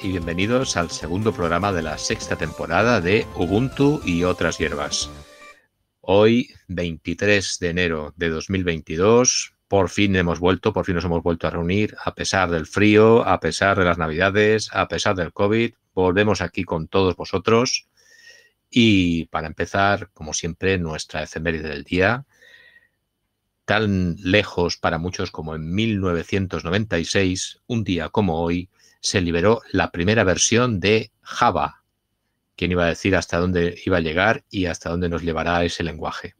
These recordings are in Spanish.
y bienvenidos al segundo programa de la sexta temporada de Ubuntu y otras hierbas. Hoy, 23 de enero de 2022, por fin hemos vuelto, por fin nos hemos vuelto a reunir, a pesar del frío, a pesar de las navidades, a pesar del COVID, volvemos aquí con todos vosotros. Y para empezar, como siempre, nuestra efeméride del día, tan lejos para muchos como en 1996, un día como hoy, se liberó la primera versión de Java. quien iba a decir hasta dónde iba a llegar y hasta dónde nos llevará ese lenguaje?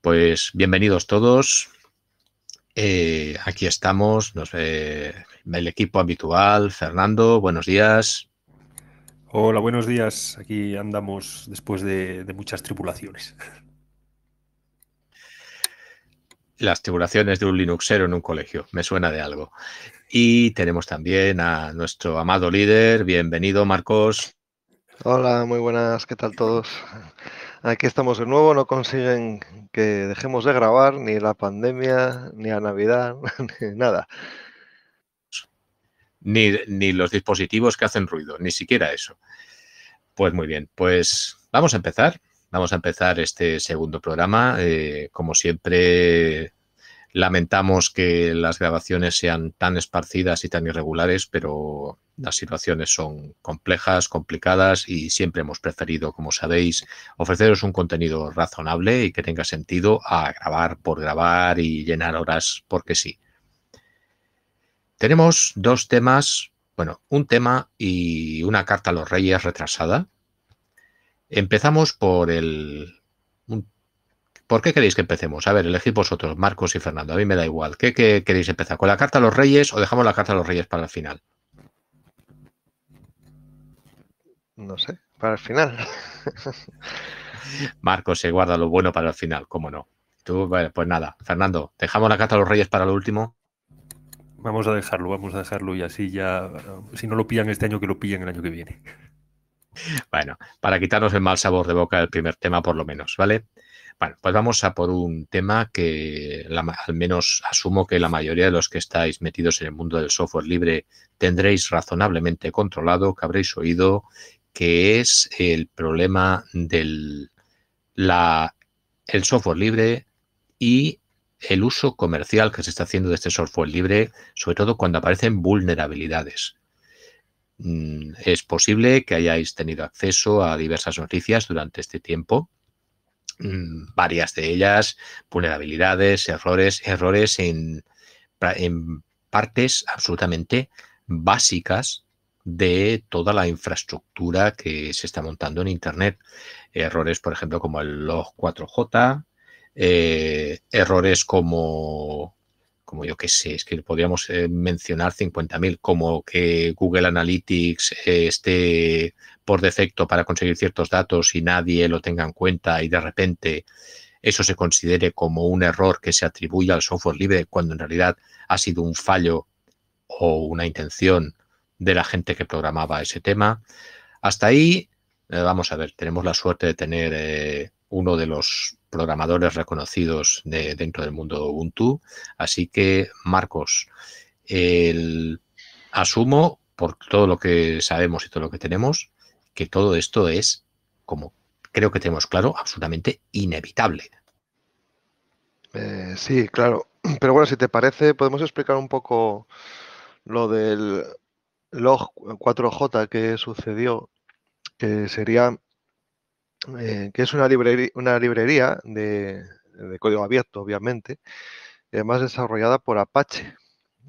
Pues bienvenidos todos. Eh, aquí estamos, el equipo habitual, Fernando, buenos días. Hola, buenos días. Aquí andamos después de, de muchas tripulaciones Las tribulaciones de un Linuxero en un colegio, me suena de algo. Y tenemos también a nuestro amado líder. Bienvenido, Marcos. Hola, muy buenas, ¿qué tal todos? Aquí estamos de nuevo, no consiguen que dejemos de grabar ni la pandemia, ni la Navidad, ni nada. Ni, los dispositivos que hacen ruido, ni siquiera eso. Pues muy bien, pues vamos a empezar. Vamos a empezar este segundo programa. Eh, como siempre, Lamentamos que las grabaciones sean tan esparcidas y tan irregulares, pero las situaciones son complejas, complicadas y siempre hemos preferido, como sabéis, ofreceros un contenido razonable y que tenga sentido a grabar por grabar y llenar horas porque sí. Tenemos dos temas, bueno, un tema y una carta a los reyes retrasada. Empezamos por el, ¿Por qué queréis que empecemos? A ver, elegid vosotros, Marcos y Fernando. A mí me da igual. ¿Qué, queréis empezar? ¿Con la carta a los reyes o dejamos la carta a los reyes para el final? No sé, para el final. Marcos se guarda lo bueno para el final, cómo no. Tú, pues nada, Fernando, ¿dejamos la carta a los reyes para lo último? Vamos a dejarlo, vamos a dejarlo y así ya, si no lo pillan este año, que lo pillen el año que viene. Bueno, para quitarnos el mal sabor de boca del primer tema, por lo menos, ¿vale? Bueno, pues vamos a por un tema que al menos asumo que la mayoría de los que estáis metidos en el mundo del software libre tendréis razonablemente controlado, que habréis oído, que es el problema del el software libre y el uso comercial que se está haciendo de este software libre, sobre todo cuando aparecen vulnerabilidades. Mm, es posible que hayáis tenido acceso a diversas noticias durante este tiempo Mm, varias de ellas, vulnerabilidades, errores, errores en, partes absolutamente básicas de toda la infraestructura que se está montando en Internet. Errores, por ejemplo, como el log 4J, eh, errores como, como yo que sé, es que podríamos eh, mencionar 50.000, como que Google Analytics eh, este esté por defecto para conseguir ciertos datos y nadie lo tenga en cuenta y de repente eso se considere como un error que se atribuye al software libre cuando en realidad ha sido un fallo o una intención de la gente que programaba ese tema. Hasta ahí, eh, vamos a ver, tenemos la suerte de tener eh, uno de los programadores reconocidos de, dentro del mundo Ubuntu. Así que, Marcos, el, asumo, por todo lo que sabemos y todo lo que tenemos, que todo esto es, como creo que tenemos claro, absolutamente inevitable. Eh, sí, claro. Pero bueno, si te parece, podemos explicar un poco lo del log 4J que sucedió, que sería eh, que es una librería, una librería de, código abierto, obviamente, eh, más además desarrollada por Apache,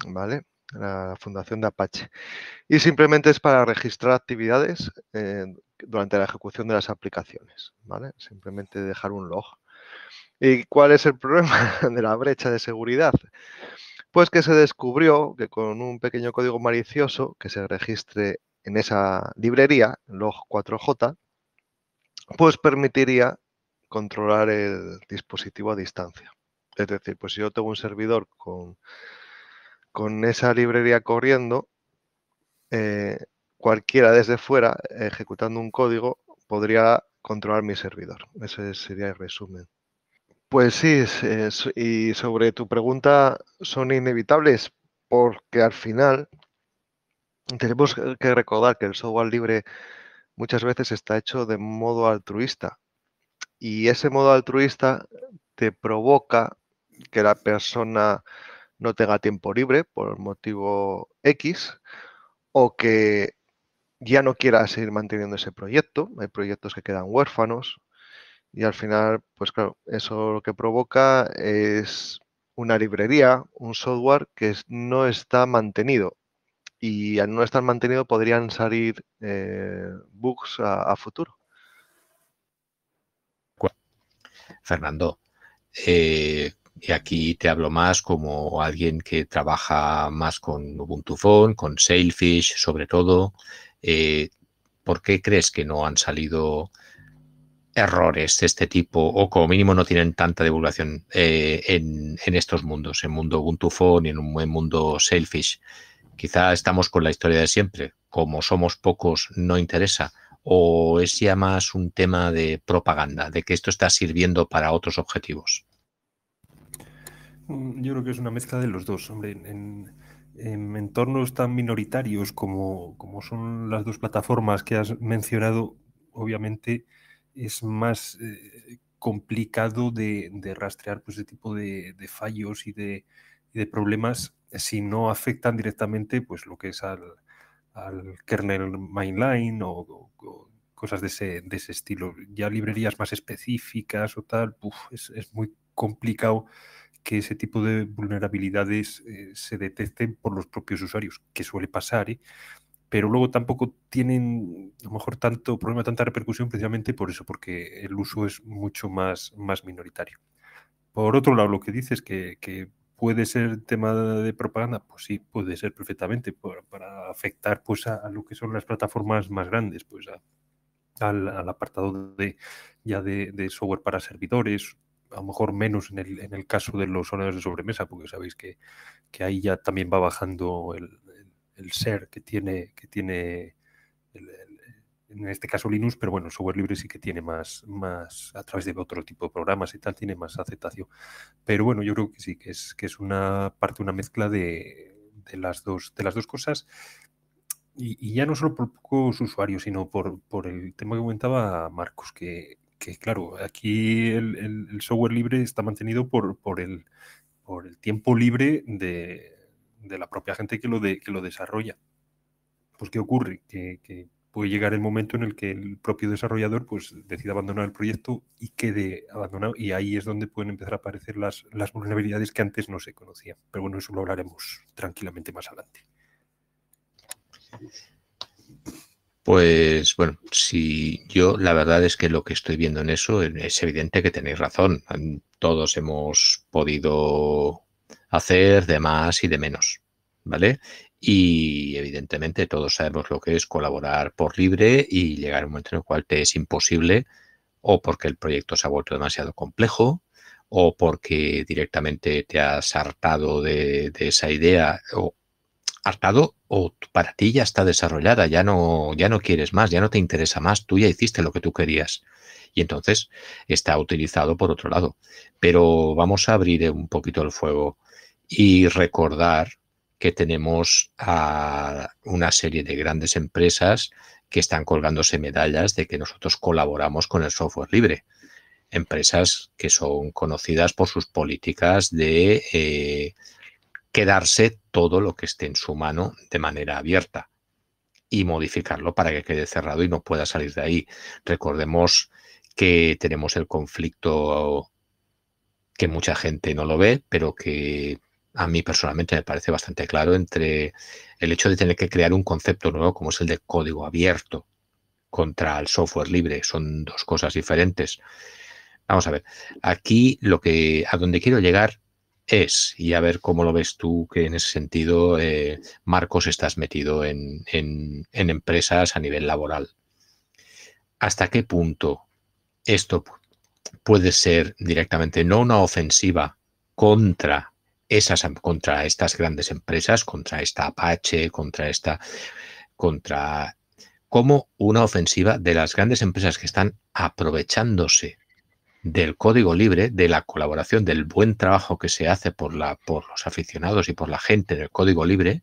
¿vale? la fundación de Apache. Y simplemente es para registrar actividades eh, durante la ejecución de las aplicaciones, ¿vale? Simplemente dejar un log. ¿Y cuál es el problema de la brecha de seguridad? Pues que se descubrió que con un pequeño código malicioso que se registre en esa librería, log4j, pues permitiría controlar el dispositivo a distancia. Es decir, pues si yo tengo un servidor con con esa librería corriendo, eh, cualquiera desde fuera, ejecutando un código, podría controlar mi servidor. Ese sería el resumen. Pues sí, y sobre tu pregunta, son inevitables porque al final tenemos que recordar que el software libre muchas veces está hecho de modo altruista y ese modo altruista te provoca que la persona no tenga tiempo libre por motivo X o que ya no quiera seguir manteniendo ese proyecto. Hay proyectos que quedan huérfanos y al final, pues claro, eso lo que provoca es una librería, un software que no está mantenido. Y al no estar mantenido podrían salir eh, bugs a, futuro. Fernando, eh, y aquí te hablo más como alguien que trabaja más con Ubuntu Phone, con Sailfish sobre todo. Eh, ¿Por qué crees que no han salido errores de este tipo o como mínimo no tienen tanta divulgación eh, en, estos mundos, en mundo Ubuntu Phone y en un mundo Sailfish? Quizá estamos con la historia de siempre. Como somos pocos, no interesa o es ya más un tema de propaganda, de que esto está sirviendo para otros objetivos? Mm, yo creo que es una mezcla de los dos. en, entornos tan minoritarios como, son las dos plataformas que has mencionado, obviamente es más eh, complicado de, rastrear pues, ese tipo de, fallos y de, problemas si no afectan directamente pues, lo que es al, kernel mainline o, cosas de ese, estilo. Ya librerías más específicas o tal, es muy complicado que ese tipo de vulnerabilidades eh, se detecten por los propios usuarios, que suele pasar, ¿eh? pero luego tampoco tienen a lo mejor tanto problema, tanta repercusión precisamente por eso, porque el uso es mucho más, más minoritario. Por otro lado, lo que dices que, puede ser tema de propaganda, pues sí, puede ser perfectamente para, afectar pues a, lo que son las plataformas más grandes, pues al, apartado de ya de software para servidores, a lo mejor menos en el, en el caso de los sonidos de sobremesa, porque sabéis que, ahí ya también va bajando el, ser que tiene, que tiene en este caso Linux, pero bueno, software libre sí que tiene más, más a través de otro tipo de programas y tal, tiene más aceptación. Pero bueno, yo creo que sí, que es, que es una parte, una mezcla de, de las, dos, de las dos cosas. Y, ya no solo por pocos usuarios, sino por, por el tema que comentaba Marcos, que que claro, aquí el, software libre está mantenido por, por, el, tiempo libre de, la propia gente que lo, de, que lo desarrolla. Pues, ¿qué ocurre? Que, puede llegar el momento en el que el propio desarrollador pues, decida abandonar el proyecto y quede abandonado. Y ahí es donde pueden empezar a aparecer las, las vulnerabilidades que antes no se conocían. Pero bueno, eso lo hablaremos tranquilamente más adelante. Pues bueno, si yo la verdad es que lo que estoy viendo en eso es evidente que tenéis razón. Todos hemos podido hacer de más y de menos, ¿vale? Y evidentemente todos sabemos lo que es colaborar por libre y llegar a un momento en el cual te es imposible o porque el proyecto se ha vuelto demasiado complejo o porque directamente te has hartado de, de esa idea o, hartado o para ti ya está desarrollada, ya no, ya no quieres más, ya no te interesa más, tú ya hiciste lo que tú querías. Y entonces está utilizado por otro lado. Pero vamos a abrir un poquito el fuego y recordar que tenemos a una serie de grandes empresas que están colgándose medallas de que nosotros colaboramos con el software libre. Empresas que son conocidas por sus políticas de eh, quedarse todo lo que esté en su mano de manera abierta y modificarlo para que quede cerrado y no pueda salir de ahí. Recordemos que tenemos el conflicto que mucha gente no lo ve, pero que a mí personalmente me parece bastante claro entre el hecho de tener que crear un concepto nuevo como es el de código abierto contra el software libre. Son dos cosas diferentes. Vamos a ver, aquí lo que a donde quiero llegar es, y a ver cómo lo ves tú, que en ese sentido, eh, Marcos, estás metido en, empresas a nivel laboral. ¿Hasta qué punto esto puede ser directamente no una ofensiva contra esas contra estas grandes empresas, contra esta Apache, contra esta contra como una ofensiva de las grandes empresas que están aprovechándose del código libre, de la colaboración, del buen trabajo que se hace por, la, por los aficionados y por la gente del código libre,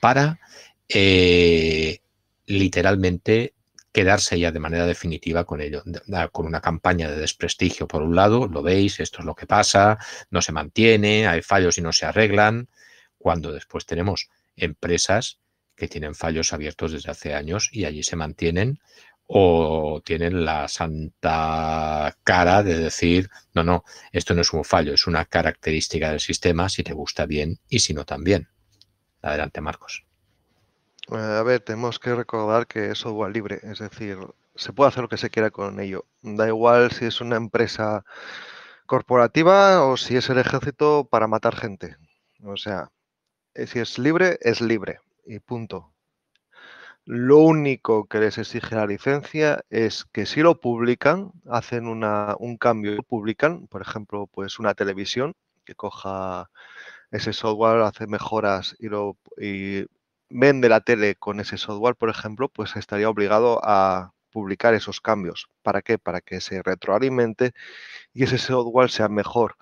para eh, literalmente quedarse ya de manera definitiva con ello, con una campaña de desprestigio por un lado, lo veis, esto es lo que pasa, no se mantiene, hay fallos y no se arreglan, cuando después tenemos empresas que tienen fallos abiertos desde hace años y allí se mantienen o tienen la santa cara de decir, no, no, esto no es un fallo, es una característica del sistema, si te gusta bien y si no también. Adelante, Marcos. Pues, a ver, tenemos que recordar que es software libre, es decir, se puede hacer lo que se quiera con ello. Da igual si es una empresa corporativa o si es el ejército para matar gente. O sea, eh, si es libre, es libre y punto. Lo único que les exige la licencia es que si lo publican, hacen un cambio y lo publican, por ejemplo, pues una televisión que coja ese software, hace mejoras y, lo, vende la tele con ese software, por ejemplo, pues estaría obligado a publicar esos cambios. ¿Para qué? Para que se retroalimente y ese software sea mejor.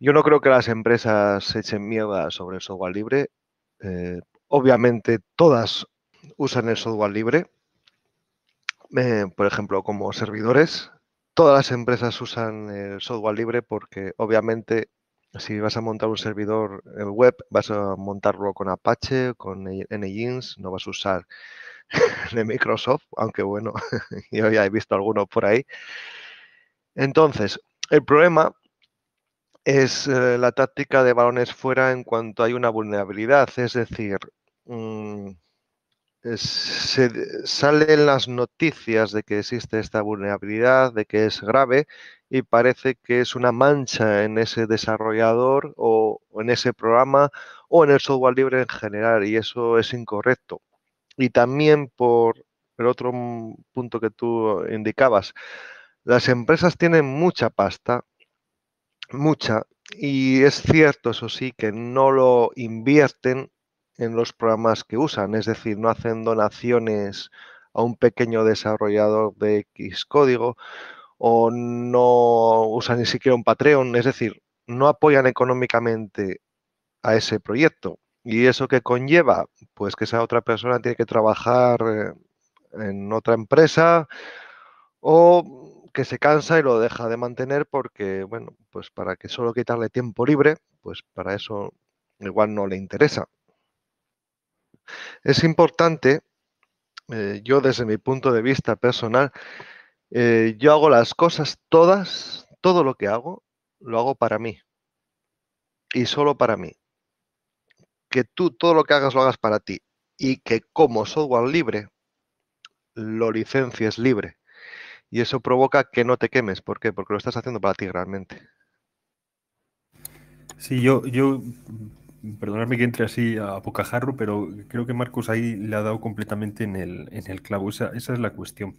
Yo no creo que las empresas echen miedo sobre el software libre. Eh, obviamente todas usan el software libre, eh, por ejemplo, como servidores. Todas las empresas usan el software libre porque obviamente si vas a montar un servidor web, vas a montarlo con Apache, con NGINX, no vas a usar de Microsoft, aunque bueno, yo ya he visto algunos por ahí. Entonces, el problema es eh, la táctica de balones fuera en cuanto hay una vulnerabilidad, es decir, mm, se salen las noticias de que existe esta vulnerabilidad, de que es grave y parece que es una mancha en ese desarrollador o, en ese programa o en el software libre en general y eso es incorrecto. Y también por el otro punto que tú indicabas, las empresas tienen mucha pasta, mucha, y es cierto, eso sí, que no lo invierten en los programas que usan, es decir, no hacen donaciones a un pequeño desarrollador de X código o no usan ni siquiera un Patreon, es decir, no apoyan económicamente a ese proyecto. ¿Y eso que conlleva? Pues que esa otra persona tiene que trabajar eh, en otra empresa o que se cansa y lo deja de mantener porque, bueno, pues para que solo quitarle tiempo libre, pues para eso igual no le interesa. Es importante, eh, yo desde mi punto de vista personal, eh, yo hago las cosas todas, todo lo que hago, lo hago para mí. Y solo para mí. Que tú todo lo que hagas lo hagas para ti. Y que como software libre, lo licencies libre. Y eso provoca que no te quemes. ¿Por qué? Porque lo estás haciendo para ti realmente. Sí, yo, yo perdonadme que entre así a bocajarro, pero creo que Marcos ahí le ha dado completamente en el, clavo. Esa, es la cuestión.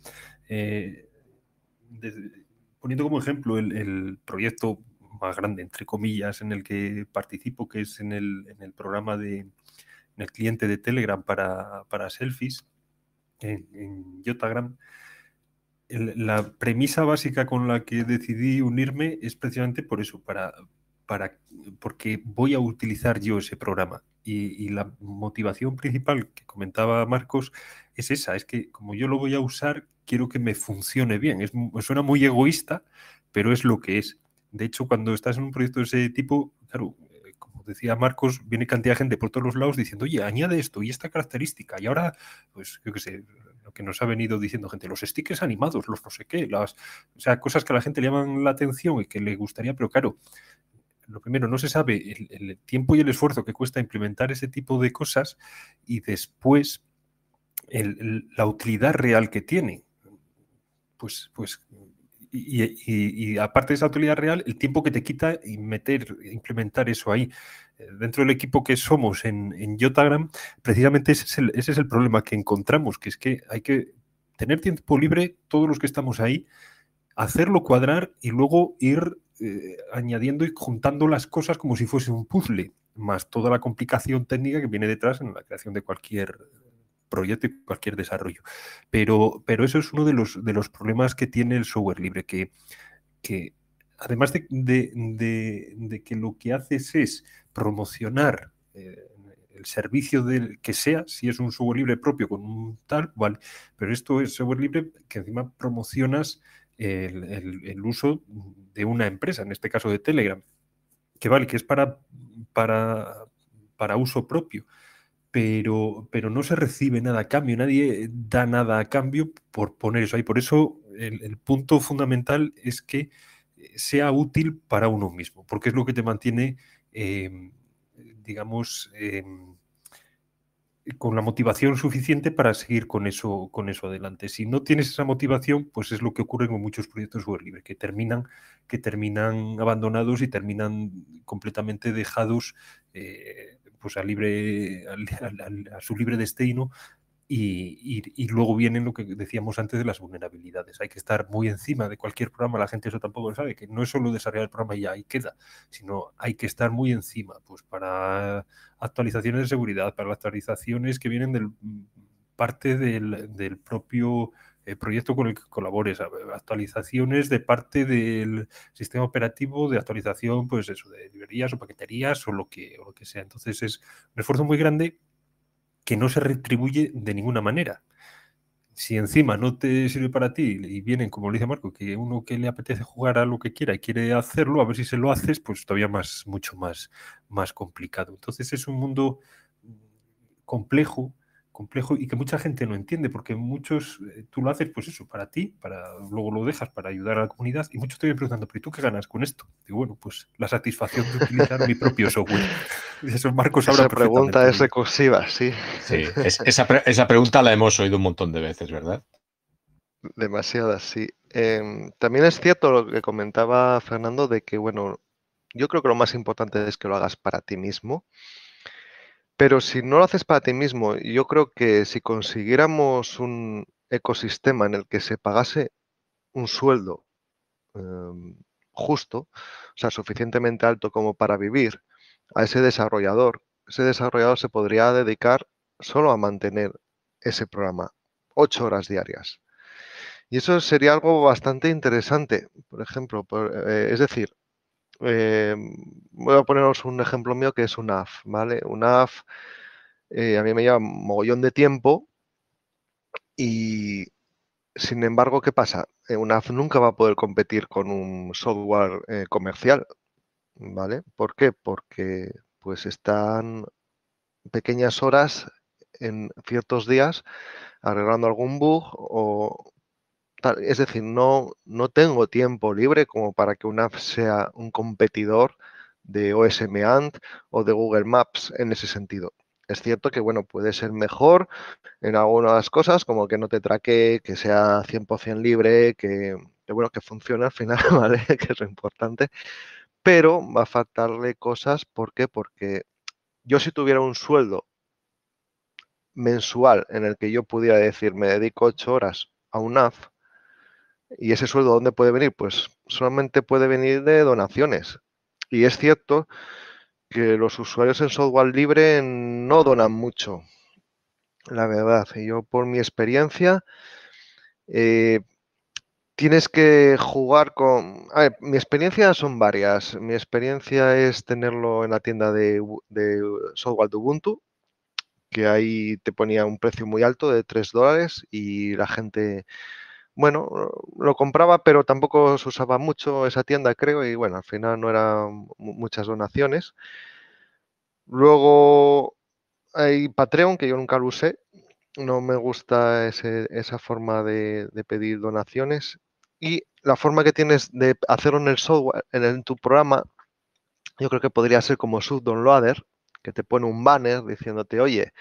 Eh, poniendo como ejemplo el, proyecto más grande, entre comillas, en el que participo, que es en el, en el programa de el cliente de Telegram para, para selfies, en, en Yotagram la premisa básica con la que decidí unirme es precisamente por eso, para, porque voy a utilizar yo ese programa. Y, la motivación principal que comentaba Marcos es esa, es que como yo lo voy a usar, quiero que me funcione bien. Es, suena muy egoísta, pero es lo que es. De hecho, cuando estás en un proyecto de ese tipo, claro, eh, como decía Marcos, viene cantidad de gente por todos los lados diciendo, oye, añade esto y esta característica. Y ahora, pues, yo qué sé, lo que nos ha venido diciendo gente, los stickers animados, los no sé qué, las, o sea, cosas que a la gente le llaman la atención y que le gustaría, pero claro, lo primero, no se sabe el, tiempo y el esfuerzo que cuesta implementar ese tipo de cosas y después la utilidad real que tiene. Pues, pues y, aparte de esa utilidad real, el tiempo que te quita y meter, implementar eso ahí. Eh, dentro del equipo que somos en, en Yotagram, precisamente ese es, el, ese es el problema que encontramos, que es que hay que tener tiempo libre, todos los que estamos ahí, hacerlo cuadrar y luego ir eh, añadiendo y juntando las cosas como si fuese un puzzle, más toda la complicación técnica que viene detrás en la creación de cualquier proyecto y cualquier desarrollo. Pero, pero eso es uno de los, de los problemas que tiene el software libre, que, que además de, que lo que haces es promocionar eh, el servicio del que sea, si es un software libre propio con un tal, vale, pero esto es software libre que encima promocionas el, uso de una empresa, en este caso de Telegram, que vale, que es para, para, para uso propio, pero, pero no se recibe nada a cambio, nadie da nada a cambio por poner eso ahí. Por eso el, punto fundamental es que sea útil para uno mismo, porque es lo que te mantiene, eh, digamos, eh, eh, con la motivación suficiente para seguir con eso, con eso adelante. Si no tienes esa motivación, pues es lo que ocurre con muchos proyectos web libre, que terminan, que terminan abandonados y terminan completamente dejados eh, pues a, libre, a su libre destino y, luego vienen lo que decíamos antes de las vulnerabilidades. Hay que estar muy encima de cualquier programa, la gente eso tampoco lo sabe, que no es solo desarrollar el programa y ya ahí queda, sino hay que estar muy encima, pues para actualizaciones de seguridad, para las actualizaciones que vienen del mm, parte del, propio eh, proyecto con el que colabores, actualizaciones de parte del sistema operativo de actualización, pues eso, de librerías o paqueterías o lo que, o lo que sea. Entonces es un esfuerzo muy grande que no se retribuye de ninguna manera. Si encima no te sirve para ti y vienen, como lo dice Marco, que uno que le apetece jugar a lo que quiera y quiere hacerlo, a ver si se lo haces, pues todavía más, mucho más, más complicado. Entonces es un mundo mm, complejo complejo y que mucha gente no entiende, porque muchos, eh, tú lo haces, pues eso, para ti, para luego lo dejas para ayudar a la comunidad, y muchos te vienen preguntando, pero ¿y tú qué ganas con esto? Y bueno, pues la satisfacción de utilizar mi propio software. esos marcos Esa pregunta es recursiva, sí. Sí, esa, pregunta la hemos oído un montón de veces, ¿verdad? Demasiadas, sí. Em, también es cierto lo que comentaba Fernando de que, bueno, yo creo que lo más importante es que lo hagas para ti mismo pero si no lo haces para ti mismo, yo creo que si consiguiéramos un ecosistema en el que se pagase un sueldo em, justo, o sea, suficientemente alto como para vivir a ese desarrollador, ese desarrollador se podría dedicar solo a mantener ese programa, ocho horas diarias. Y eso sería algo bastante interesante, por ejemplo, eh, es decir, eh, voy a poneros un ejemplo mío que es un AF, ¿vale? Un AF eh, a mí me lleva mogollón de tiempo y sin embargo, ¿qué pasa? Eh, un AF nunca va a poder competir con un software comercial, ¿vale? ¿Por qué? Porque pues están pequeñas horas en ciertos días arreglando algún bug o es decir, no, no tengo tiempo libre como para que una app sea un competidor de OSM Ant o de Google Maps en ese sentido. Es cierto que, bueno, puede ser mejor en algunas cosas, como que no te traque, que sea 100% libre, que, bueno, que funcione al final, ¿vale? que es lo importante. Pero va a faltarle cosas, ¿por qué? Porque yo si tuviera un sueldo mensual en el que yo pudiera decir, me dedico ocho horas a un app, ¿Y ese sueldo dónde puede venir? Pues solamente puede venir de donaciones. Y es cierto que los usuarios en software libre no donan mucho, la verdad. yo por mi experiencia, eh, tienes que jugar con... A ver, mi experiencia son varias. Mi experiencia es tenerlo en la tienda de, de software de Ubuntu, que ahí te ponía un precio muy alto de 3 dólares y la gente bueno, lo compraba, pero tampoco se usaba mucho esa tienda, creo, y bueno, al final no eran muchas donaciones. Luego hay Patreon, que yo nunca lo usé. No me gusta esa forma de, pedir donaciones. Y la forma que tienes de hacerlo en el software, en tu programa, yo creo que podría ser como subdownloader, que te pone un banner diciéndote, oye,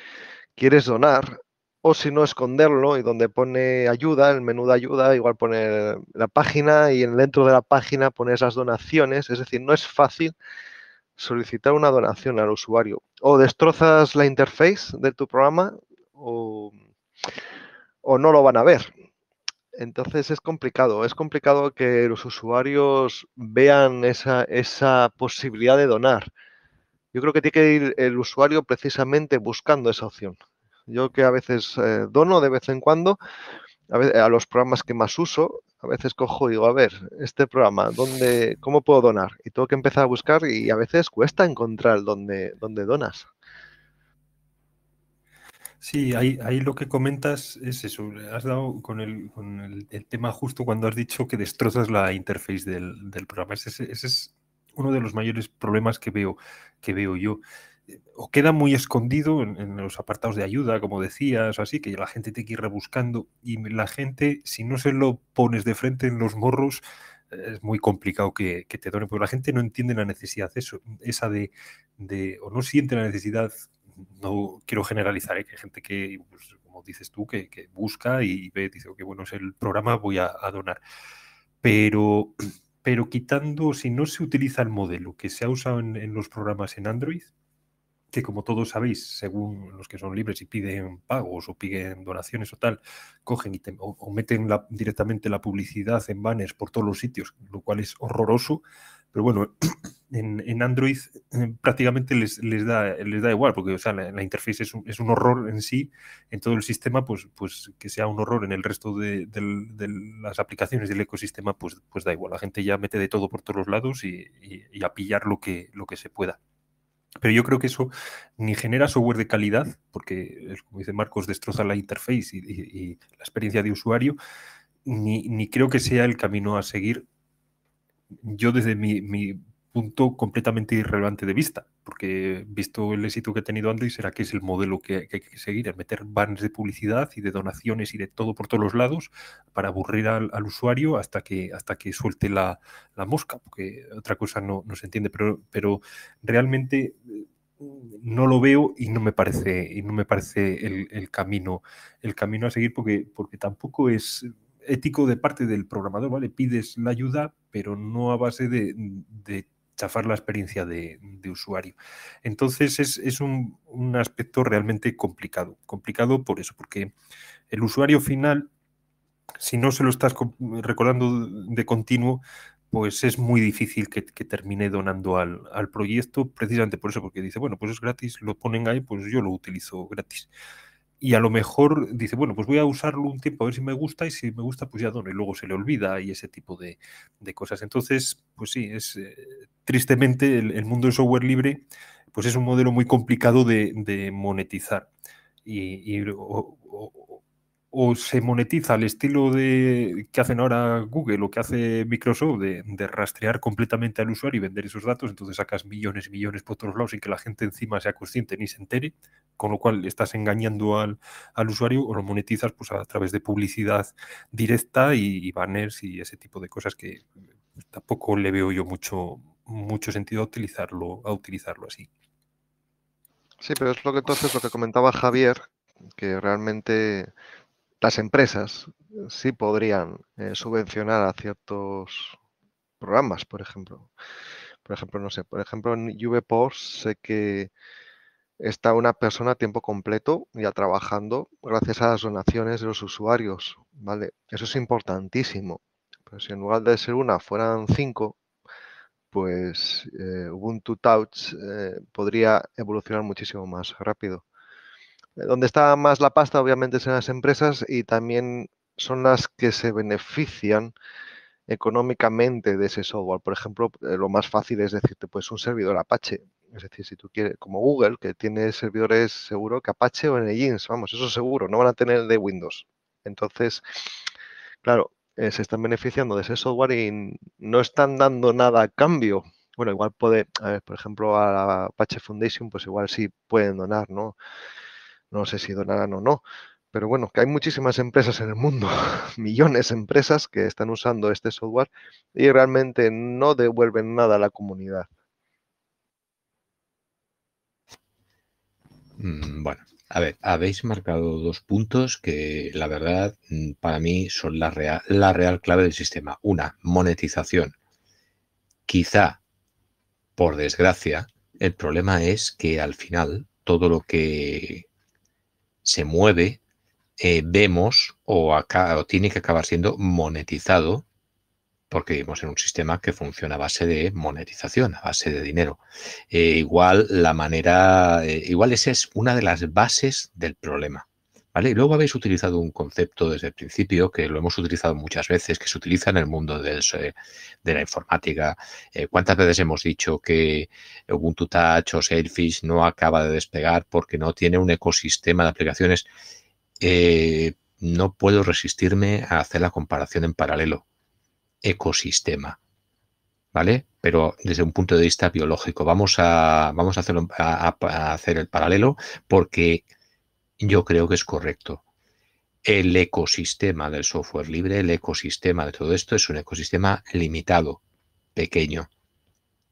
¿quieres donar? o si no esconderlo y donde pone ayuda, el menú de ayuda, igual poner la página y dentro de la página poner esas donaciones. Es decir, no es fácil solicitar una donación al usuario. O destrozas la interface de tu programa o, no lo van a ver. Entonces es complicado, es complicado que los usuarios vean esa, esa posibilidad de donar. Yo creo que tiene que ir el usuario precisamente buscando esa opción. Yo que a veces eh, dono de vez en cuando a, los programas que más uso, a veces cojo y digo, a ver, este programa, ¿dónde, ¿cómo puedo donar? Y tengo que empezar a buscar y a veces cuesta encontrar dónde, donas. Sí, ahí, ahí, lo que comentas es eso. Has dado con, el, con tema justo cuando has dicho que destrozas la interface del, programa. Ese, es uno de los mayores problemas que veo, que veo yo o queda muy escondido en, los apartados de ayuda, como decías, así, que la gente te quiere buscando y la gente, si no se lo pones de frente en los morros, eh, es muy complicado que, te donen, porque la gente no entiende la necesidad eso, esa de, o no siente la necesidad, no quiero generalizar, ¿eh? que hay gente que, pues, como dices tú, que, busca y ve, dice, ok, bueno, es el programa, voy a, donar. Pero quitando, si no se utiliza el modelo que se ha usado en los programas en Android, que como todos sabéis, según los que son libres y piden pagos o piden donaciones o tal, cogen y o, meten directamente la publicidad en banners por todos los sitios, lo cual es horroroso. Pero bueno, en, Android eh, prácticamente les, da, les da igual, porque la, interfaz es un, horror en sí, en todo el sistema, pues, pues que sea un horror en el resto de, las aplicaciones del ecosistema, pues, pues da igual. La gente ya mete de todo por todos los lados y, y a pillar lo que, lo que se pueda. Pero yo creo que eso ni genera software de calidad, porque, como dice Marcos, destroza la interface y, la experiencia de usuario, ni, creo que sea el camino a seguir. Yo desde mi punto completamente irrelevante de vista, porque visto el éxito que ha tenido antes, será que es el modelo que, hay que seguir, el meter banners de publicidad y de donaciones y de todo por todos los lados para aburrir al, usuario hasta que, hasta que suelte la, mosca, porque otra cosa no, no, se entiende, pero, pero realmente mm, no lo veo y no me parece, y no me parece el, el camino, el camino a seguir porque, porque tampoco es ético de parte del programador, ¿vale? Pides la ayuda, pero no a base de chafar la experiencia de, usuario. Entonces es, un, aspecto realmente complicado. Complicado por eso, porque el usuario final, si no se lo estás recordando de continuo, pues es muy difícil que, termine donando al, al, proyecto, precisamente por eso, porque dice, bueno, pues es gratis, lo ponen ahí, pues yo lo utilizo gratis y a lo mejor dice, bueno, pues voy a usarlo un tiempo a ver si me gusta y si me gusta, pues ya dono y luego se le olvida y ese tipo de, cosas. Entonces, pues sí, es eh, tristemente el, mundo del software libre, pues es un modelo muy complicado de, monetizar. Y, o se monetiza al estilo de que hacen ahora Google o que hace Microsoft de, rastrear completamente al usuario y vender esos datos, entonces sacas millones y millones por todos lados sin que la gente encima sea consciente ni se entere, con lo cual estás engañando al, al usuario o lo monetizas pues, a través de publicidad directa y, banners y ese tipo de cosas que tampoco le veo yo mucho, mucho sentido a utilizarlo, a utilizarlo así. Sí, pero es lo que entonces lo que comentaba Javier, que realmente las empresas sí podrían eh, subvencionar a ciertos programas, por ejemplo. Por ejemplo, no sé, por ejemplo, en UVPOS sé que está una persona a tiempo completo ya trabajando gracias a las donaciones de los usuarios, ¿vale? Eso es importantísimo. Pero si en lugar de ser una fueran cinco, pues eh, Ubuntu Touch eh, podría evolucionar muchísimo más rápido. Eh, donde está más la pasta, obviamente, es en las empresas y también son las que se benefician económicamente de ese software. Por ejemplo, eh, lo más fácil es decirte, pues un servidor Apache. Es decir, si tú quieres, como Google, que tiene servidores seguro que Apache o Nginx, vamos, eso seguro, no van a tener de Windows. Entonces, claro, eh, se están beneficiando de ese software y no están dando nada a cambio. Bueno, igual puede, a ver, por ejemplo, a la Apache Foundation, pues igual sí pueden donar, ¿no? No sé si donarán o no, pero bueno, que hay muchísimas empresas en el mundo, millones de empresas que están usando este software y realmente no devuelven nada a la comunidad. Mm, bueno, a ver, habéis marcado dos puntos que la verdad mm, para mí son la real, la real clave del sistema. Una, monetización. Quizá, por desgracia, el problema es que al final todo lo que se mueve, eh, vemos o, tiene que acabar siendo monetizado, porque vivimos en un sistema que funciona a base de monetización, a base de dinero. Eh, igual la manera, eh, igual esa es una de las bases del problema luego habéis utilizado un concepto desde el principio que lo hemos utilizado muchas veces, que se utiliza en el mundo de, la informática. Eh, ¿Cuántas veces hemos dicho que Ubuntu Touch o Sailfish no acaba de despegar porque no tiene un ecosistema de aplicaciones? Eh, no puedo resistirme a hacer la comparación en paralelo. Ecosistema. ¿Vale? Pero desde un punto de vista biológico. Vamos a hacer el paralelo porque yo creo que es correcto. El ecosistema del software libre, el ecosistema de todo esto es un ecosistema limitado, pequeño,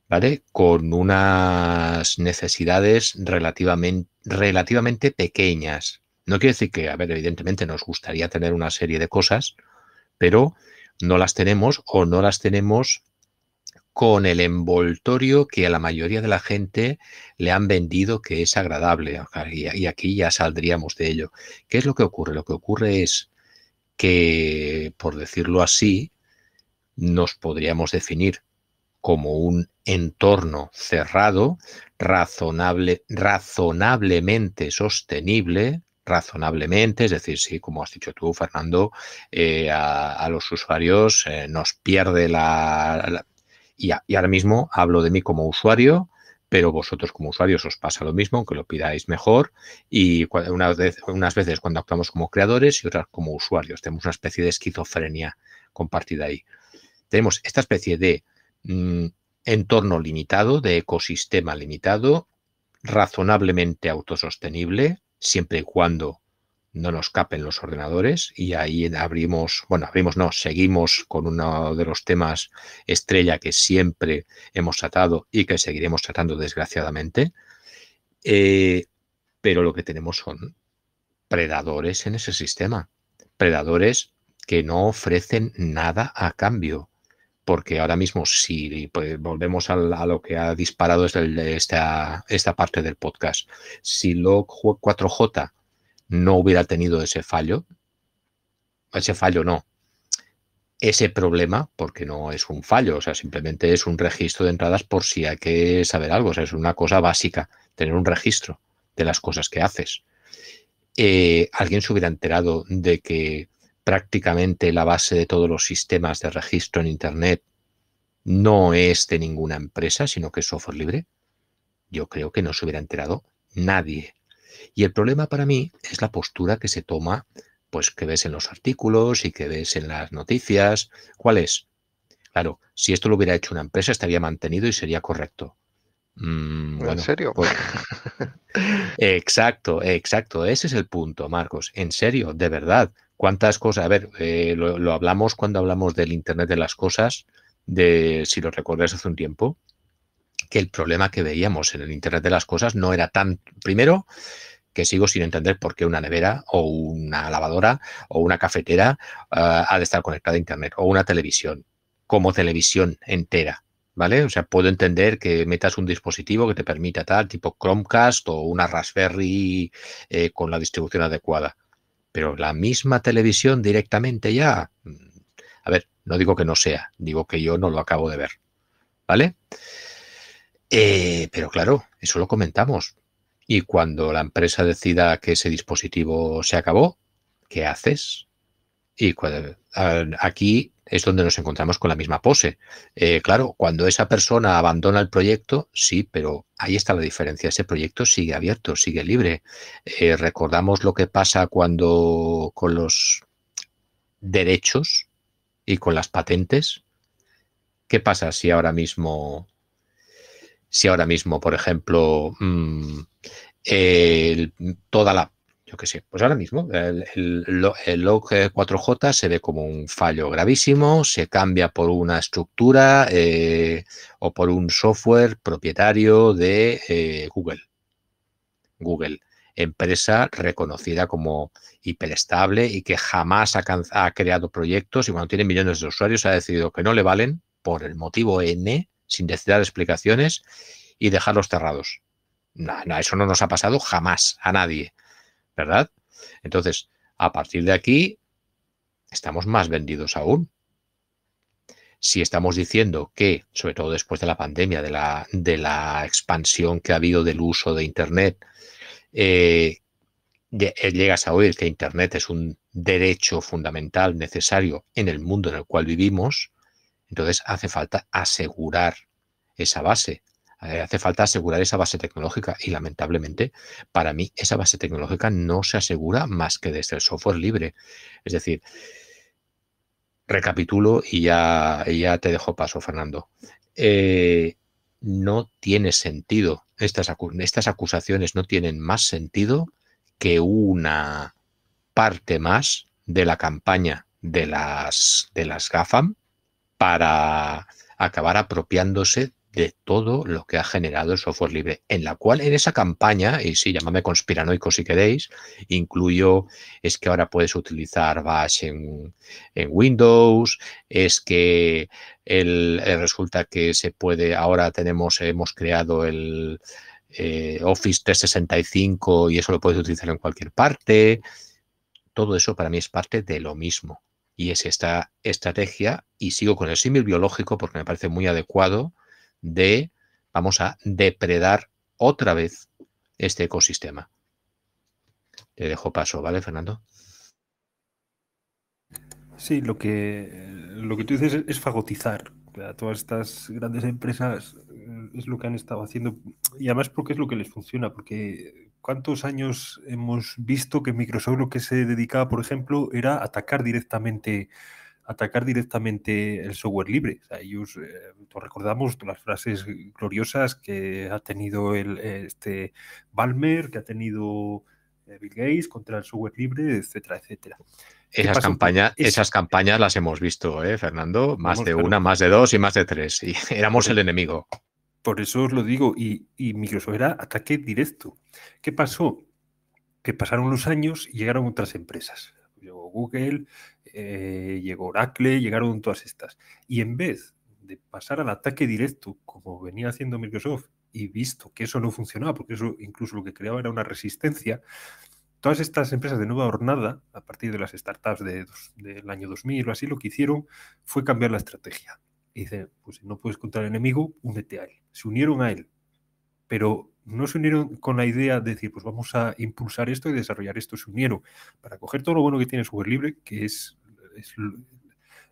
¿vale? Con unas necesidades relativamente, relativamente pequeñas. No quiere decir que, a ver, evidentemente nos gustaría tener una serie de cosas, pero no las tenemos o no las tenemos con el envoltorio que a la mayoría de la gente le han vendido que es agradable. Y aquí ya saldríamos de ello. ¿Qué es lo que ocurre? Lo que ocurre es que, por decirlo así, nos podríamos definir como un entorno cerrado, razonable, razonablemente sostenible, razonablemente, es decir, sí, como has dicho tú, Fernando, eh, a, los usuarios eh, nos pierde la y, ahora mismo hablo de mí como usuario, pero vosotros como usuarios os pasa lo mismo, aunque lo pidáis mejor, y una unas veces cuando actuamos como creadores y otras como usuarios, tenemos una especie de esquizofrenia compartida ahí. Tenemos esta especie de mm, entorno limitado, de ecosistema limitado, razonablemente autosostenible, siempre y cuando no nos capen los ordenadores y ahí abrimos, bueno, abrimos no, seguimos con uno de los temas estrella que siempre hemos tratado y que seguiremos tratando desgraciadamente, eh, pero lo que tenemos son predadores en ese sistema, predadores que no ofrecen nada a cambio. Porque ahora mismo, si pues, volvemos a, lo que ha disparado esta, esta parte del podcast, si log 4J no hubiera tenido ese fallo, ese fallo no, ese problema, porque no es un fallo, o sea, simplemente es un registro de entradas por si hay que saber algo, o sea, es una cosa básica, tener un registro de las cosas que haces. Eh, alguien se hubiera enterado de que prácticamente la base de todos los sistemas de registro en Internet no es de ninguna empresa, sino que es software libre. Yo creo que no se hubiera enterado nadie. Y el problema para mí es la postura que se toma, pues que ves en los artículos y que ves en las noticias. ¿Cuál es? Claro, si esto lo hubiera hecho una empresa, estaría mantenido y sería correcto. Mm, ¿En serio? Pues, exacto, exacto. Ese es el punto, Marcos. En serio, de verdad. ¿Cuántas cosas? A ver, eh, lo, hablamos cuando hablamos del Internet de las Cosas, de si lo recordáis hace un tiempo que el problema que veíamos en el Internet de las Cosas no era tan, primero, que sigo sin entender por qué una nevera o una lavadora o una cafetera ah, ha de estar conectada a Internet o una televisión como televisión entera. ¿Vale? O sea, puedo entender que metas un dispositivo que te permita tal, tipo Chromecast o una Raspberry eh, con la distribución adecuada. Pero la misma televisión directamente ya. Mm, a ver, no digo que no sea, digo que yo no lo acabo de ver. ¿Vale? Eh, pero claro, eso lo comentamos. Y cuando la empresa decida que ese dispositivo se acabó, ¿qué haces? Y aquí es donde nos encontramos con la misma pose. Eh, claro, cuando esa persona abandona el proyecto, sí, pero ahí está la diferencia. Ese proyecto sigue abierto, sigue libre. Eh, recordamos lo que pasa cuando con los derechos y con las patentes. ¿Qué pasa si ahora mismo si ahora mismo, por ejemplo, mm, toda la, yo qué sé, pues ahora mismo el, log 4J e se ve como un fallo gravísimo, se cambia por una estructura eh, o por un software propietario de eh, Google. Google, empresa reconocida como hiperestable y que jamás ha, ha creado proyectos y cuando tiene millones de usuarios ha decidido que no le valen por el motivo N sin de explicaciones y dejarlos cerrados. eso no nos ha pasado jamás a nadie, ¿verdad? Entonces, a partir de aquí, estamos más vendidos aún. Si estamos diciendo que, sobre todo después de la pandemia, de la, de la expansión que ha habido del uso de Internet, eh, eh, llegas a oír que Internet es un derecho fundamental necesario en el mundo en el cual vivimos, entonces hace falta asegurar esa base, eh, hace falta asegurar esa base tecnológica y lamentablemente para mí esa base tecnológica no se asegura más que desde el software libre. Es decir, recapitulo y ya, ya te dejo paso, Fernando. Eh, no tiene sentido, estas, estas acusaciones no tienen más sentido que una parte más de la campaña de las, de las GAFAM para acabar apropiándose de todo lo que ha generado el software libre, en la cual en esa campaña, y sí, llámame conspiranoico si queréis, incluyo es que ahora puedes utilizar Bash en, Windows, es que el, eh, resulta que se puede, ahora tenemos, hemos creado el eh, Office 365 y eso lo puedes utilizar en cualquier parte. Todo eso para mí es parte de lo mismo y es esta estrategia, y sigo con el símil biológico porque me parece muy adecuado, de vamos a depredar otra vez este ecosistema. Te dejo paso, ¿vale, Fernando? Sí, lo que, lo que tú dices es, fagotizar. A todas estas grandes empresas eh, es lo que han estado haciendo y además porque es lo que les funciona, porque ¿cuántos años hemos visto que Microsoft lo que se dedicaba, por ejemplo, era atacar directamente atacar directamente el software libre. ellos, eh, recordamos las frases gloriosas que ha tenido el, este Balmer, que ha tenido eh, Bill Gates contra el software libre, etcétera, etcétera. Esas, campaña, esas campañas las hemos visto, ¿eh, Fernando? Más de una, más de dos y más de tres. Y éramos el enemigo. Por eso os lo digo, y, Microsoft era ataque directo. ¿Qué pasó? Que pasaron los años y llegaron otras empresas. Llegó Google, eh, llegó Oracle, llegaron todas estas. Y en vez de pasar al ataque directo, como venía haciendo Microsoft, y visto que eso no funcionaba, porque eso incluso lo que creaba era una resistencia, todas estas empresas de nueva hornada, a partir de las startups de del año 2000 o así, lo que hicieron fue cambiar la estrategia. Y dice, pues si no puedes contra el enemigo, únete a él. Se unieron a él, pero no se unieron con la idea de decir, pues vamos a impulsar esto y desarrollar esto. Se unieron para coger todo lo bueno que tiene el software libre, que es, es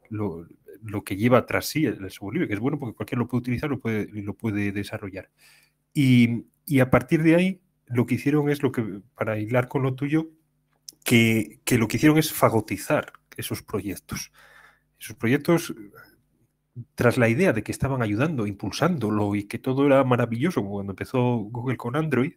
lo, lo, que lleva tras sí el, libre, que es bueno porque cualquiera lo puede utilizar, lo puede, lo puede desarrollar. Y, y a partir de ahí, lo que hicieron es lo que, para hilar con lo tuyo, que, que lo que hicieron es fagotizar esos proyectos. Esos proyectos tras la idea de que estaban ayudando, impulsándolo y que todo era maravilloso, como cuando empezó Google con Android,